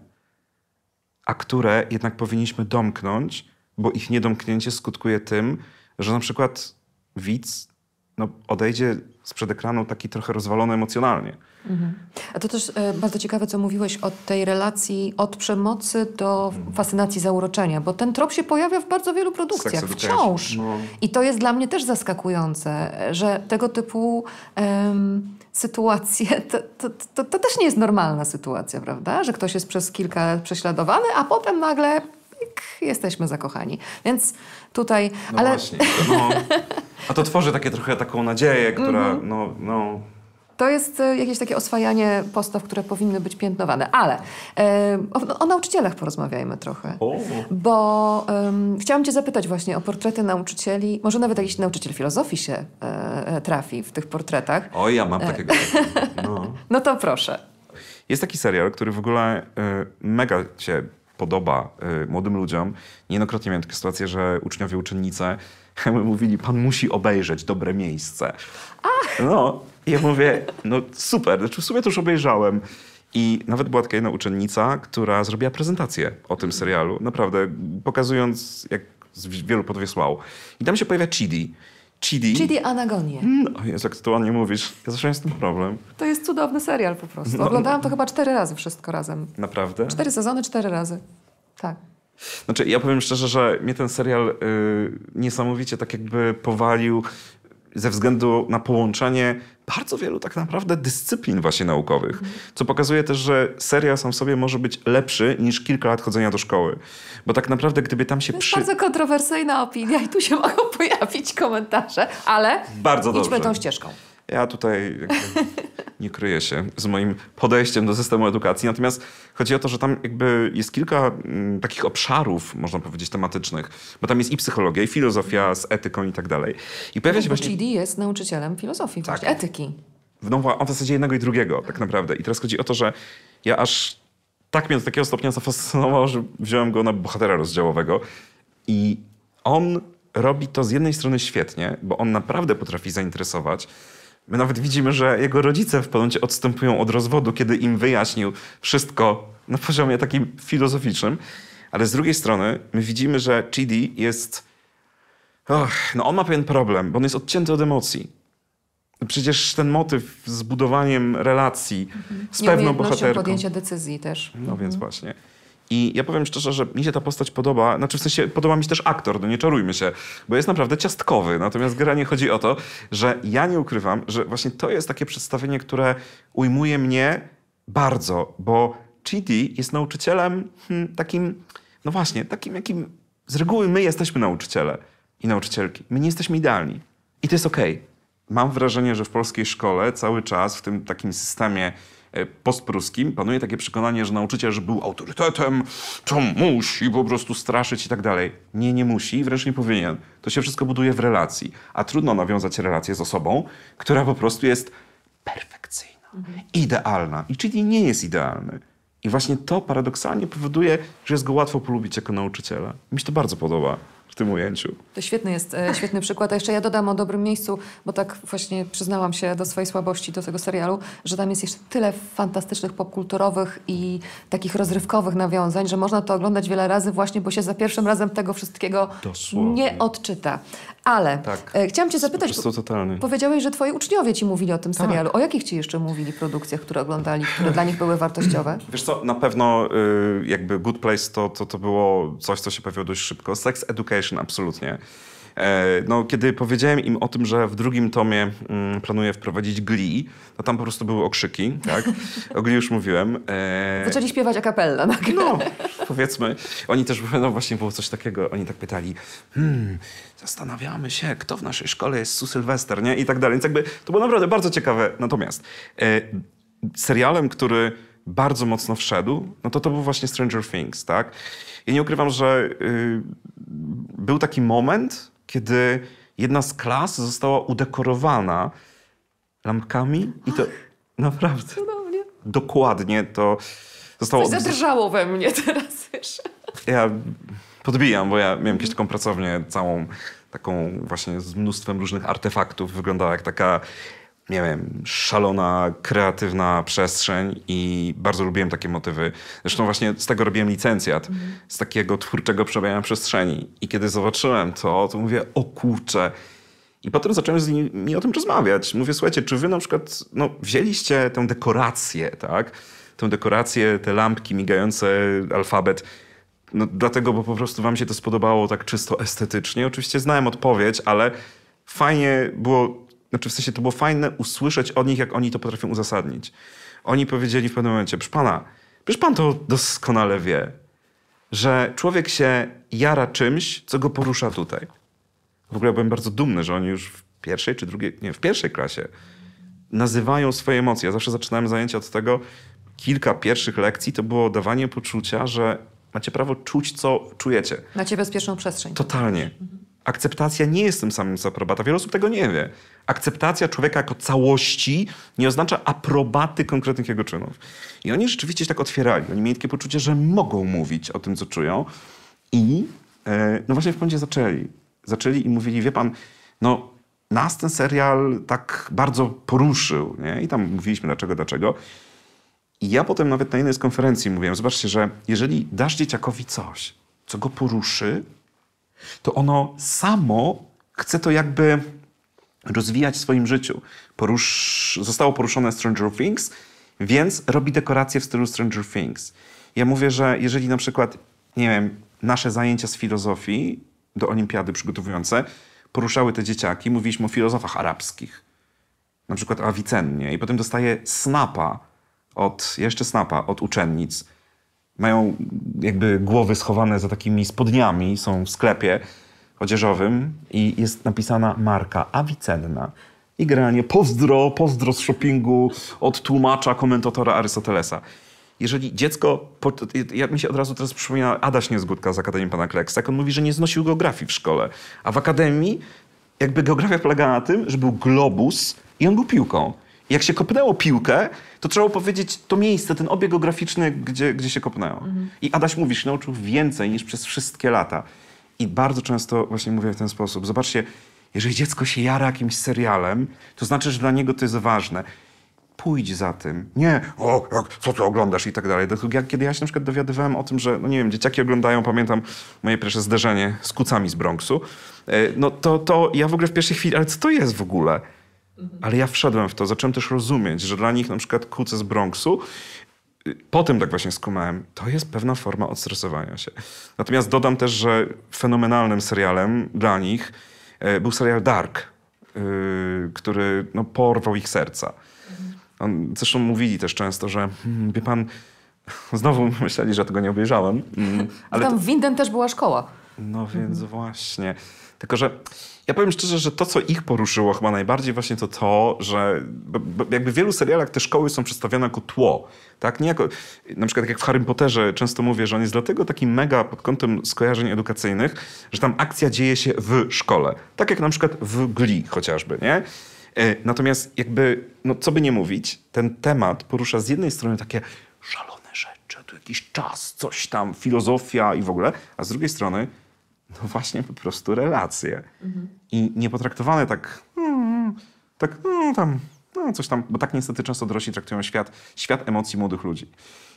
a które jednak powinniśmy domknąć, bo ich niedomknięcie skutkuje tym, że na przykład widz no, odejdzie sprzed ekranu taki trochę rozwalony emocjonalnie. Mhm. A to też e, bardzo ciekawe, co mówiłeś o tej relacji od przemocy do fascynacji zauroczenia, bo ten trop się pojawia w bardzo wielu produkcjach, wciąż. No. I to jest dla mnie też zaskakujące, że tego typu em, sytuację, to, to, to, to, też nie jest normalna sytuacja, prawda? Że ktoś jest przez kilka lat prześladowany, a potem nagle pik, jesteśmy zakochani. Więc tutaj... No ale... właśnie. No, a to tworzy takie trochę taką nadzieję, która... Mm -hmm. no, no to jest e, jakieś takie oswajanie postaw, które powinny być piętnowane. Ale e, o, no, o nauczycielach porozmawiajmy trochę. O. Bo chciałam Cię zapytać właśnie o portrety nauczycieli. Może nawet jakiś nauczyciel filozofii się e, e trafi w tych portretach. O, ja mam takiego. No. no to proszę. Jest taki serial, który w ogóle mega się podoba młodym ludziom. Niejednokrotnie miałem takie sytuacje, że uczniowie, uczennice mówili, pan musi obejrzeć dobre miejsce. Ach. No, i ja mówię, no super, znaczy w sumie to już obejrzałem. I nawet była taka jedna uczennica, która zrobiła prezentację o tym serialu, naprawdę pokazując, jak wielu podwiesłał. I tam się pojawia Chidi. Chidi. Chidi Anagonie. No, mm, jest jak to ładnie mówisz. Ja zawsze jestem problem. To jest cudowny serial po prostu. No, Oglądałam to chyba cztery razy wszystko razem. Naprawdę? Cztery sezony, cztery razy. Tak. Znaczy, ja powiem szczerze, że mnie ten serial y, niesamowicie tak jakby powalił ze względu na połączenie bardzo wielu tak naprawdę dyscyplin właśnie naukowych, co pokazuje też, że seria sam w sobie może być lepszy niż kilka lat chodzenia do szkoły. Bo tak naprawdę gdyby tam się... To jest przy... bardzo kontrowersyjna opinia i tu się mogą pojawić komentarze, ale bardzo dobrze. idźmy tą ścieżką. Ja tutaj nie kryję się z moim podejściem do systemu edukacji. Natomiast chodzi o to, że tam jakby jest kilka mm, takich obszarów, można powiedzieć, tematycznych, bo tam jest i psychologia, i filozofia z etyką i tak dalej. I pojawia no, się właśnie... jest nauczycielem filozofii, tak. Właśnie, etyki. No, on w zasadzie jednego i drugiego, tak naprawdę. I teraz chodzi o to, że ja aż tak mnie do takiego stopnia zafascynowałem, że wziąłem go na bohatera rozdziałowego. I on robi to z jednej strony świetnie, bo on naprawdę potrafi zainteresować, My nawet widzimy, że jego rodzice w pewnym odstępują od rozwodu, kiedy im wyjaśnił wszystko na poziomie takim filozoficznym. Ale z drugiej strony my widzimy, że Chidi jest... Och, no on ma pewien problem, bo on jest odcięty od emocji. Przecież ten motyw z budowaniem relacji mhm. z pewną bohaterką... podjęcia decyzji też. No mhm. więc właśnie. I ja powiem szczerze, że mi się ta postać podoba, znaczy w sensie podoba mi się też aktor, no nie czarujmy się, bo jest naprawdę ciastkowy. Natomiast nie chodzi o to, że ja nie ukrywam, że właśnie to jest takie przedstawienie, które ujmuje mnie bardzo, bo Chidi jest nauczycielem hmm, takim, no właśnie, takim jakim z reguły my jesteśmy nauczyciele i nauczycielki. My nie jesteśmy idealni. I to jest okej. Okay. Mam wrażenie, że w polskiej szkole cały czas w tym takim systemie E, postpruskim panuje takie przekonanie, że nauczyciel że był autorytetem, to musi po prostu straszyć i tak dalej. Nie, nie musi i wręcz nie powinien. To się wszystko buduje w relacji, a trudno nawiązać relację z osobą, która po prostu jest perfekcyjna, mhm. idealna. I czyli nie jest idealny. I właśnie to paradoksalnie powoduje, że jest go łatwo polubić jako nauczyciela. Mi się to bardzo podoba w tym ujęciu. To świetny jest, e, świetny przykład. A jeszcze ja dodam o dobrym miejscu, bo tak właśnie przyznałam się do swojej słabości, do tego serialu, że tam jest jeszcze tyle fantastycznych popkulturowych i takich rozrywkowych nawiązań, że można to oglądać wiele razy właśnie, bo się za pierwszym razem tego wszystkiego Dosłownie. nie odczyta. Ale tak. E, chciałam cię zapytać, powiedziałeś, że twoi uczniowie ci mówili o tym tak. serialu. O jakich ci jeszcze mówili produkcjach, które oglądali, które dla nich były wartościowe? Wiesz co, na pewno y, jakby Good Place to, to, to było coś, co się pojawiło dość szybko. Sex Education absolutnie. E, no, kiedy powiedziałem im o tym, że w drugim tomie mm, planuję wprowadzić Glee, no tam po prostu były okrzyki, tak? O Glee już mówiłem. E, Zaczęli śpiewać a cappella tak? No, powiedzmy. Oni też, no właśnie było coś takiego, oni tak pytali, hmm, zastanawiamy się, kto w naszej szkole jest Su Sylwester, nie? I tak dalej. Więc jakby to było naprawdę bardzo ciekawe. Natomiast e, serialem, który bardzo mocno wszedł, no to to był właśnie Stranger Things, tak? Ja nie ukrywam, że y, był taki moment, kiedy jedna z klas została udekorowana lampkami i to Ach, naprawdę cudownie. dokładnie to zostało... Coś zadrżało we mnie teraz już. Ja podbijam, bo ja miałem kiedyś taką pracownię całą taką właśnie z mnóstwem różnych artefaktów. Wyglądała jak taka nie wiem, szalona, kreatywna przestrzeń i bardzo lubiłem takie motywy. Zresztą właśnie z tego robiłem licencjat, mm. z takiego twórczego przebijania przestrzeni. I kiedy zobaczyłem to, to mówię, o kurczę. I potem zacząłem z nimi o tym rozmawiać. Mówię, słuchajcie, czy wy na przykład no, wzięliście tę dekorację, tak? Tę dekorację, te lampki migające, alfabet. No, dlatego, bo po prostu wam się to spodobało tak czysto estetycznie. Oczywiście znałem odpowiedź, ale fajnie było znaczy w sensie to było fajne usłyszeć od nich, jak oni to potrafią uzasadnić. Oni powiedzieli w pewnym momencie, proszę pana, przecież pan to doskonale wie, że człowiek się jara czymś, co go porusza tutaj. W ogóle ja byłem bardzo dumny, że oni już w pierwszej czy drugiej, nie, w pierwszej klasie nazywają swoje emocje. Ja zawsze zaczynałem zajęcia od tego, kilka pierwszych lekcji to było dawanie poczucia, że macie prawo czuć, co czujecie. Macie bezpieczną przestrzeń. Totalnie. Akceptacja nie jest tym samym co aprobata. Wiele osób tego nie wie akceptacja człowieka jako całości nie oznacza aprobaty konkretnych jego czynów. I oni rzeczywiście się tak otwierali. Oni mieli takie poczucie, że mogą mówić o tym, co czują. I e, no właśnie w końcu zaczęli. Zaczęli i mówili, wie pan, no nas ten serial tak bardzo poruszył. Nie? I tam mówiliśmy dlaczego, dlaczego. I ja potem nawet na jednej z konferencji mówiłem, zobaczcie, że jeżeli dasz dzieciakowi coś, co go poruszy, to ono samo chce to jakby rozwijać w swoim życiu. Porusz... Zostało poruszone Stranger Things, więc robi dekoracje w stylu Stranger Things. Ja mówię, że jeżeli na przykład, nie wiem, nasze zajęcia z filozofii do olimpiady przygotowujące poruszały te dzieciaki, mówiliśmy o filozofach arabskich, na przykład o Avicennie i potem dostaje snapa od, jeszcze snapa od uczennic, mają jakby głowy schowane za takimi spodniami, są w sklepie odzieżowym i jest napisana marka Avicenna. I granie pozdro, pozdro z shoppingu od tłumacza, komentatora Arystotelesa. Jeżeli dziecko, jak mi się od razu teraz przypomina Adaś Niezgódka z Akademii Pana Kleksa, jak on mówi, że nie znosił geografii w szkole. A w Akademii jakby geografia polegała na tym, że był globus i on był piłką. I jak się kopnęło piłkę, to trzeba było powiedzieć to miejsce, ten obieg geograficzny, gdzie, gdzie się kopnęło. Mhm. I Adaś mówi, że nauczył więcej niż przez wszystkie lata. I bardzo często właśnie mówię w ten sposób. Zobaczcie, jeżeli dziecko się jara jakimś serialem, to znaczy, że dla niego to jest ważne. Pójdź za tym. Nie, o, co ty oglądasz i tak dalej. kiedy ja się na przykład dowiadywałem o tym, że, no nie wiem, dzieciaki oglądają, pamiętam moje pierwsze zderzenie z kucami z Bronxu, e, no to, to ja w ogóle w pierwszej chwili, ale co to jest w ogóle? Ale ja wszedłem w to, zacząłem też rozumieć, że dla nich na przykład kuce z Bronxu potem tak właśnie skumałem, to jest pewna forma odstresowania się. Natomiast dodam też, że fenomenalnym serialem dla nich e, był serial Dark, e, który no, porwał ich serca. Mhm. On, zresztą mówili też często, że hmm, wie pan, znowu myśleli, że tego nie obejrzałem. Mm, ale tam to... Winden też była szkoła. No więc mhm. właśnie. Tylko, że ja powiem szczerze, że to, co ich poruszyło chyba najbardziej właśnie to to, że jakby w wielu serialach te szkoły są przedstawiane jako tło. Tak? Nie jako, na przykład jak w Harry Potterze często mówię, że on jest dlatego taki mega pod kątem skojarzeń edukacyjnych, że tam akcja dzieje się w szkole. Tak jak na przykład w Gli, chociażby, nie? E, natomiast jakby, no co by nie mówić, ten temat porusza z jednej strony takie szalone rzeczy, tu jakiś czas, coś tam, filozofia i w ogóle, a z drugiej strony no właśnie po prostu relacje. Mhm. I nie potraktowane tak, mm, tak mm, tam, no coś tam, bo tak niestety często dorośli traktują świat, świat emocji młodych ludzi.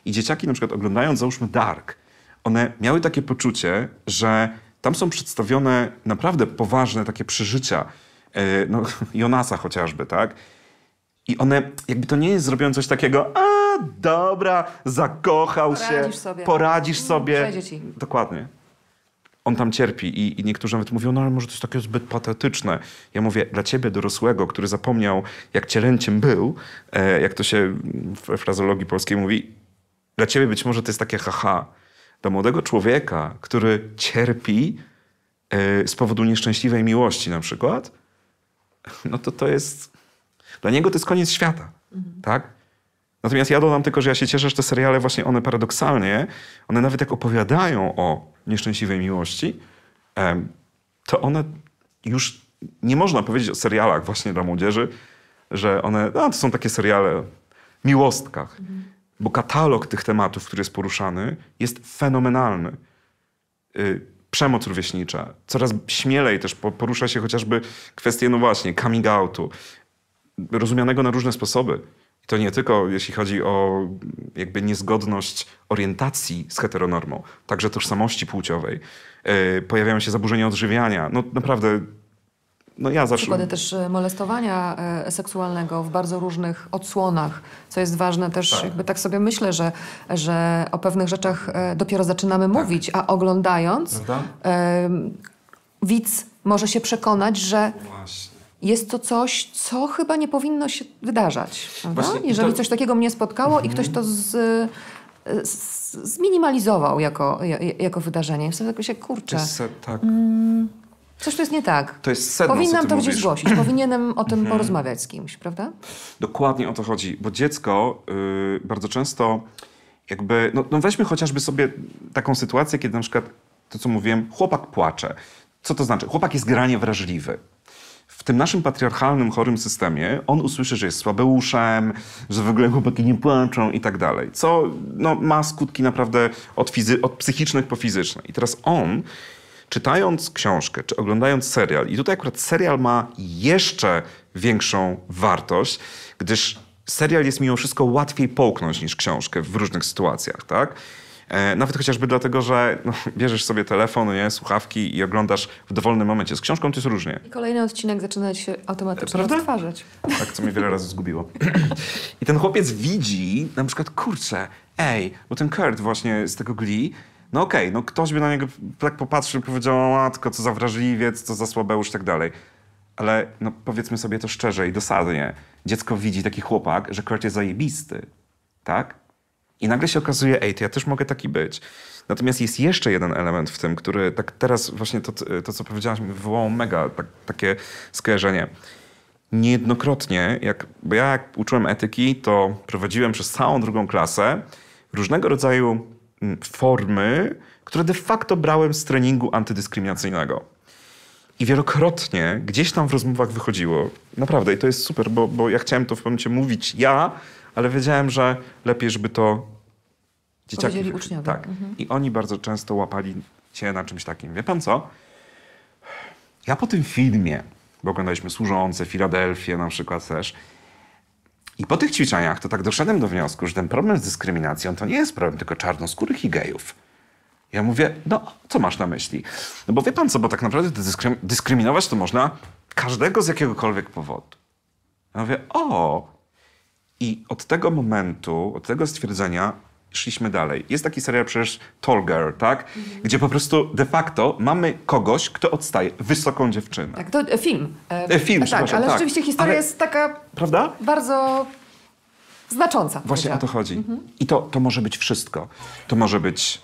I dzieciaki na przykład oglądając załóżmy Dark, one miały takie poczucie, że tam są przedstawione naprawdę poważne takie przeżycia, e, no, Jonasa chociażby, tak? I one, jakby to nie jest zrobione coś takiego, a dobra, zakochał poradzisz się, sobie. poradzisz no, sobie. Przejdzie Dokładnie on tam cierpi. I, I, niektórzy nawet mówią, no ale może to jest takie zbyt patetyczne. Ja mówię, dla ciebie dorosłego, który zapomniał, jak cielęciem był, e, jak to się w frazologii polskiej mówi, dla ciebie być może to jest takie haha. Dla młodego człowieka, który cierpi e, z powodu nieszczęśliwej miłości na przykład, no to to jest... Dla niego to jest koniec świata, mhm. tak? Natomiast ja dodam tylko, że ja się cieszę, że te seriale właśnie one paradoksalnie, one nawet jak opowiadają o nieszczęśliwej miłości, to one już nie można powiedzieć o serialach właśnie dla młodzieży, że one, no to są takie seriale miłostkach. Mhm. Bo katalog tych tematów, który jest poruszany, jest fenomenalny. Y, przemoc rówieśnicza. Coraz śmielej też porusza się chociażby kwestie, no właśnie, coming outu, rozumianego na różne sposoby. I to nie tylko jeśli chodzi o jakby niezgodność orientacji z heteronormą, także tożsamości płciowej. Yy, pojawiają się zaburzenia odżywiania. No naprawdę no ja zawsze... Przykłady też e, molestowania e, seksualnego w bardzo różnych odsłonach, co jest ważne też, tak. jakby tak sobie myślę, że, że o pewnych rzeczach dopiero zaczynamy tak. mówić, a oglądając, widz może się przekonać, że Właśnie jest to coś, co chyba nie powinno się wydarzać. Właśnie, Jeżeli to... coś takiego mnie spotkało mhm. i ktoś mhm. to z, z, zminimalizował jako, jako wydarzenie. Tak to sensie się kurczę. Jest, tak. Mm, coś tu jest nie tak. To jest sedno, Powinnam to gdzieś zgłosić, powinienem o tym mhm. porozmawiać z kimś, prawda? Dokładnie o to chodzi, bo dziecko yy, bardzo często jakby, no, no weźmy chociażby sobie taką sytuację, kiedy na przykład to, co mówiłem, chłopak płacze. Co to znaczy? Chłopak jest granie wrażliwy w tym naszym patriarchalnym, chorym systemie on usłyszy, że jest słabeuszem, że w ogóle chłopaki nie płaczą i tak dalej. Co no, ma skutki naprawdę od, fizy- od psychicznych po fizyczne. I teraz on czytając książkę czy oglądając serial, i tutaj akurat serial ma jeszcze większą wartość, gdyż serial jest mimo wszystko łatwiej połknąć niż książkę w różnych sytuacjach, tak? E, nawet chociażby dlatego, że no, bierzesz sobie telefon, nie, słuchawki i oglądasz w dowolnym momencie. Z książką to jest różnie. I kolejny odcinek zaczyna się automatycznie odtwarzać. Tak, co mnie wiele razy zgubiło. I ten chłopiec widzi na przykład, kurczę, ej, bo ten Kurt właśnie z tego gli. no okej, okay, no ktoś by na niego tak popatrzył i powiedział, matko, co za wrażliwiec, co za słabeusz, tak dalej. Ale no powiedzmy sobie to szczerze i dosadnie. Dziecko widzi taki chłopak, że Kurt jest zajebisty, tak? I nagle się okazuje, ej, to ja też mogę taki być. Natomiast jest jeszcze jeden element w tym, który tak teraz właśnie to, to co powiedziałaś, mi wywołało mega tak, takie skojarzenie. Niejednokrotnie, jak, bo ja jak uczyłem etyki, to prowadziłem przez całą drugą klasę różnego rodzaju mm, formy, które de facto brałem z treningu antydyskryminacyjnego. I wielokrotnie gdzieś tam w rozmowach wychodziło, naprawdę, i to jest super, bo, bo ja chciałem to w pewnym momencie mówić ja, ale wiedziałem, że lepiej, żeby to Dzieciaki. uczniowie. Tak. Mhm. I oni bardzo często łapali cię na czymś takim. Wie pan co? Ja po tym filmie, bo oglądaliśmy Służące, Filadelfię na przykład też, i po tych ćwiczeniach to tak doszedłem do wniosku, że ten problem z dyskryminacją to nie jest problem tylko czarnoskórych i gejów. Ja mówię, no co masz na myśli? No bo wie pan co, bo tak naprawdę dyskry dyskryminować to można każdego z jakiegokolwiek powodu. Ja mówię, o! I od tego momentu, od tego stwierdzenia szliśmy dalej. Jest taki serial przecież Tall Girl, tak? Mhm. Gdzie po prostu de facto mamy kogoś, kto odstaje wysoką dziewczynę. Tak, to film. E, film, e, e tak, ale tak. rzeczywiście historia ale... jest taka Prawda? bardzo znacząca. Właśnie o to chodzi. Mhm. I to, to może być wszystko. To może być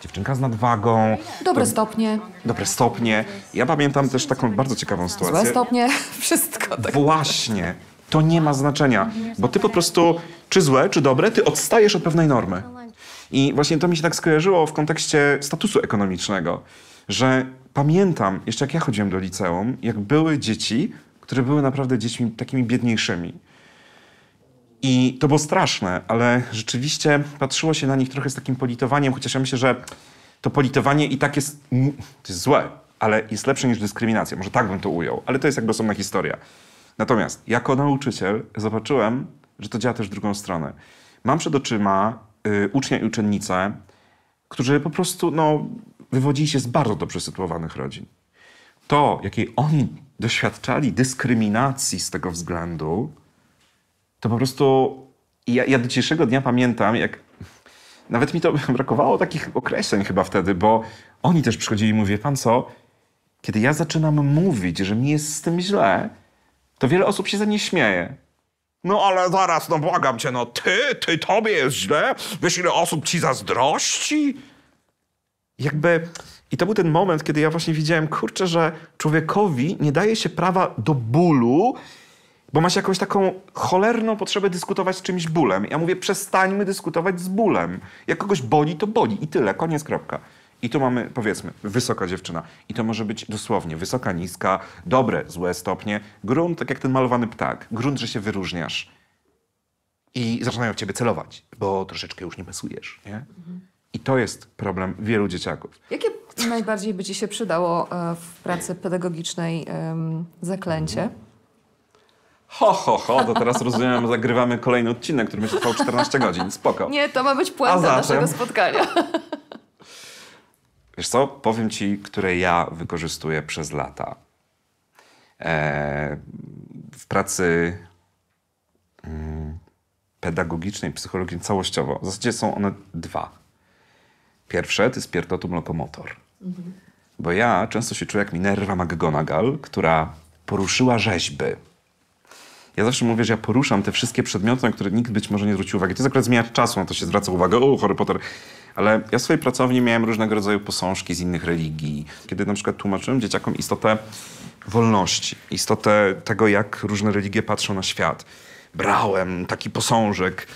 dziewczynka z nadwagą. Dobre do, stopnie. Dobre stopnie. Ja pamiętam też taką bardzo ciekawą sytuację. Złe stopnie, wszystko. Tak Właśnie to nie ma znaczenia, bo ty po prostu, czy złe, czy dobre, ty odstajesz od pewnej normy. I właśnie to mi się tak skojarzyło w kontekście statusu ekonomicznego, że pamiętam, jeszcze jak ja chodziłem do liceum, jak były dzieci, które były naprawdę dziećmi takimi biedniejszymi. I to było straszne, ale rzeczywiście patrzyło się na nich trochę z takim politowaniem, chociaż ja myślę, że to politowanie i tak jest, jest złe, ale jest lepsze niż dyskryminacja. Może tak bym to ujął, ale to jest jakby osobna historia. Natomiast jako nauczyciel zobaczyłem, że to działa też w drugą stronę. Mam przed oczyma y, ucznia i uczennice, którzy po prostu no, wywodzili się z bardzo dobrze sytuowanych rodzin. To, jakiej oni doświadczali dyskryminacji z tego względu, to po prostu ja, ja do dzisiejszego dnia pamiętam, jak nawet mi to brakowało takich określeń chyba wtedy, bo oni też przychodzili i mówię, pan co, kiedy ja zaczynam mówić, że mi jest z tym źle, to wiele osób się ze nie śmieje. No ale zaraz, no błagam cię, no ty, ty, tobie jest źle? Wiesz, ile osób ci zazdrości? Jakby... I to był ten moment, kiedy ja właśnie widziałem, kurczę, że człowiekowi nie daje się prawa do bólu, bo masz jakąś taką cholerną potrzebę dyskutować z czymś bólem. Ja mówię, przestańmy dyskutować z bólem. Jak kogoś boli, to boli i tyle, koniec, kropka. I tu mamy, powiedzmy, wysoka dziewczyna. I to może być dosłownie wysoka, niska, dobre, złe stopnie. Grunt, tak jak ten malowany ptak. Grunt, że się wyróżniasz. I zaczynają w ciebie celować, bo troszeczkę już nie pasujesz, nie? Mhm. I to jest problem wielu dzieciaków. Jakie najbardziej by ci się przydało e, w pracy pedagogicznej zaklęcie? Ho, ho, ho, to teraz rozumiem, zagrywamy kolejny odcinek, który będzie trwał 14 godzin. Spoko. Nie, to ma być puenta zatem... naszego spotkania. Wiesz co, powiem ci, które ja wykorzystuję przez lata. Eee, w pracy mm, pedagogicznej, psychologii całościowo. W zasadzie są one dwa. Pierwsze to jest pierdotum lokomotor. Mhm. Bo ja często się czuję jak Minerva McGonagall, która poruszyła rzeźby ja zawsze mówię, że ja poruszam te wszystkie przedmioty, na które nikt być może nie zwrócił uwagi. To jest akurat zmienia czasu, na to się zwraca uwagę. O, Harry Potter. Ale ja w swojej pracowni miałem różnego rodzaju posążki z innych religii. Kiedy na przykład tłumaczyłem dzieciakom istotę wolności, istotę tego, jak różne religie patrzą na świat. Brałem taki posążek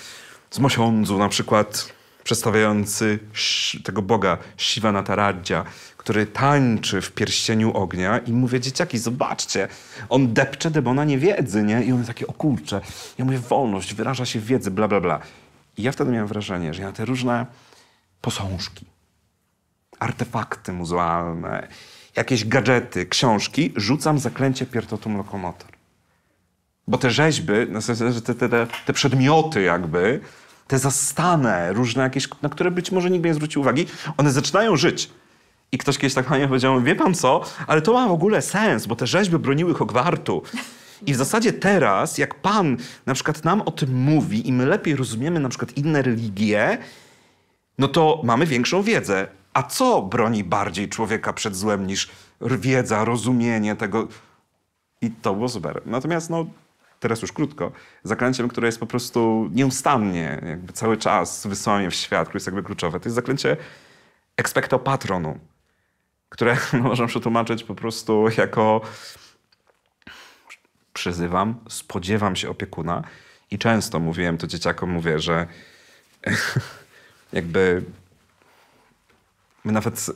z Mosiądzu na przykład przedstawiający tego boga Shiva Nataraja, który tańczy w pierścieniu ognia i mówię, dzieciaki, zobaczcie, on depcze demona niewiedzy, nie? I on takie, o kurczę. Ja mówię, wolność, wyraża się w wiedzy, bla, bla, bla. I ja wtedy miałem wrażenie, że ja te różne posążki, artefakty muzealne, jakieś gadżety, książki, rzucam zaklęcie Piertotum lokomotor, Bo te rzeźby, no, te, te, te, te przedmioty jakby, te zastane, różne jakieś, na które być może nikt nie zwrócił uwagi, one zaczynają żyć. I ktoś kiedyś tak fajnie powiedział, wie pan co, ale to ma w ogóle sens, bo te rzeźby broniły Hogwartu. I w zasadzie teraz, jak Pan na przykład nam o tym mówi i my lepiej rozumiemy na przykład inne religie, no to mamy większą wiedzę. A co broni bardziej człowieka przed złem niż wiedza, rozumienie tego? I to było super. Natomiast no, teraz już krótko, zaklęciem, które jest po prostu nieustannie, jakby cały czas wysyłanie w świat, które jest jakby kluczowe. To jest zaklęcie expecto patronum, które można przetłumaczyć po prostu jako przyzywam, spodziewam się opiekuna i często mówiłem to dzieciakom, mówię, że jakby my nawet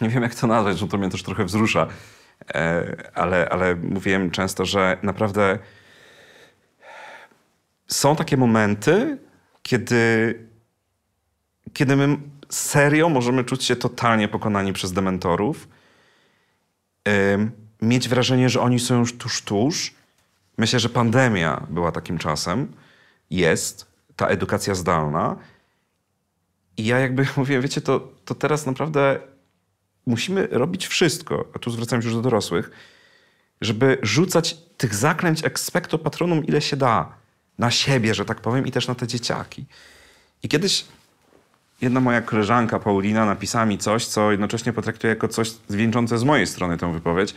nie wiem jak to nazwać, że to mnie też trochę wzrusza, e, ale, ale mówiłem często, że naprawdę są takie momenty, kiedy, kiedy my serio możemy czuć się totalnie pokonani przez dementorów, yy, mieć wrażenie, że oni są już tuż, tuż. Myślę, że pandemia była takim czasem. Jest ta edukacja zdalna. I ja jakby mówię, wiecie, to, to teraz naprawdę musimy robić wszystko, a tu zwracam się już do dorosłych, żeby rzucać tych zaklęć ekspekto patronum ile się da na siebie, że tak powiem, i też na te dzieciaki. I kiedyś jedna moja koleżanka Paulina napisała mi coś, co jednocześnie potraktuję jako coś zwieńczące z mojej strony tę wypowiedź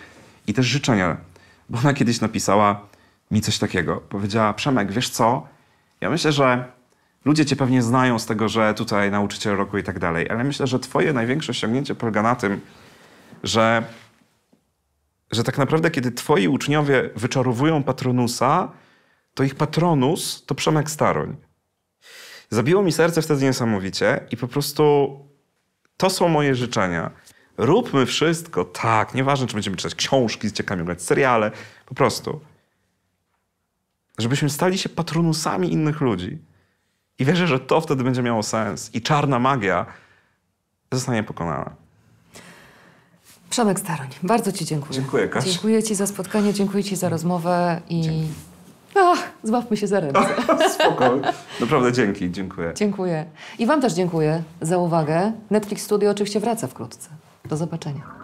i też życzenia, bo ona kiedyś napisała mi coś takiego. Powiedziała, Przemek, wiesz co? Ja myślę, że ludzie cię pewnie znają z tego, że tutaj nauczyciel roku i tak dalej, ale myślę, że twoje największe osiągnięcie polega na tym, że, że tak naprawdę, kiedy twoi uczniowie wyczarowują patronusa, to ich patronus to Przemek Staroń. Zabiło mi serce wtedy niesamowicie i po prostu to są moje życzenia. Róbmy wszystko, tak, nieważne czy będziemy czytać książki z ciekami, oglądać seriale, po prostu. Żebyśmy stali się patronusami innych ludzi. I wierzę, że to wtedy będzie miało sens i czarna magia zostanie pokonana. Przemek Staroń, bardzo Ci dziękuję. Dziękuję, Kasia. Dziękuję Ci za spotkanie, dziękuję Ci za rozmowę i... Dzięki. Ach, zbawmy się za ręce. Spokojnie. Naprawdę dzięki, dziękuję. Dziękuję. I Wam też dziękuję za uwagę. Netflix Studio oczywiście wraca wkrótce. Do zobaczenia.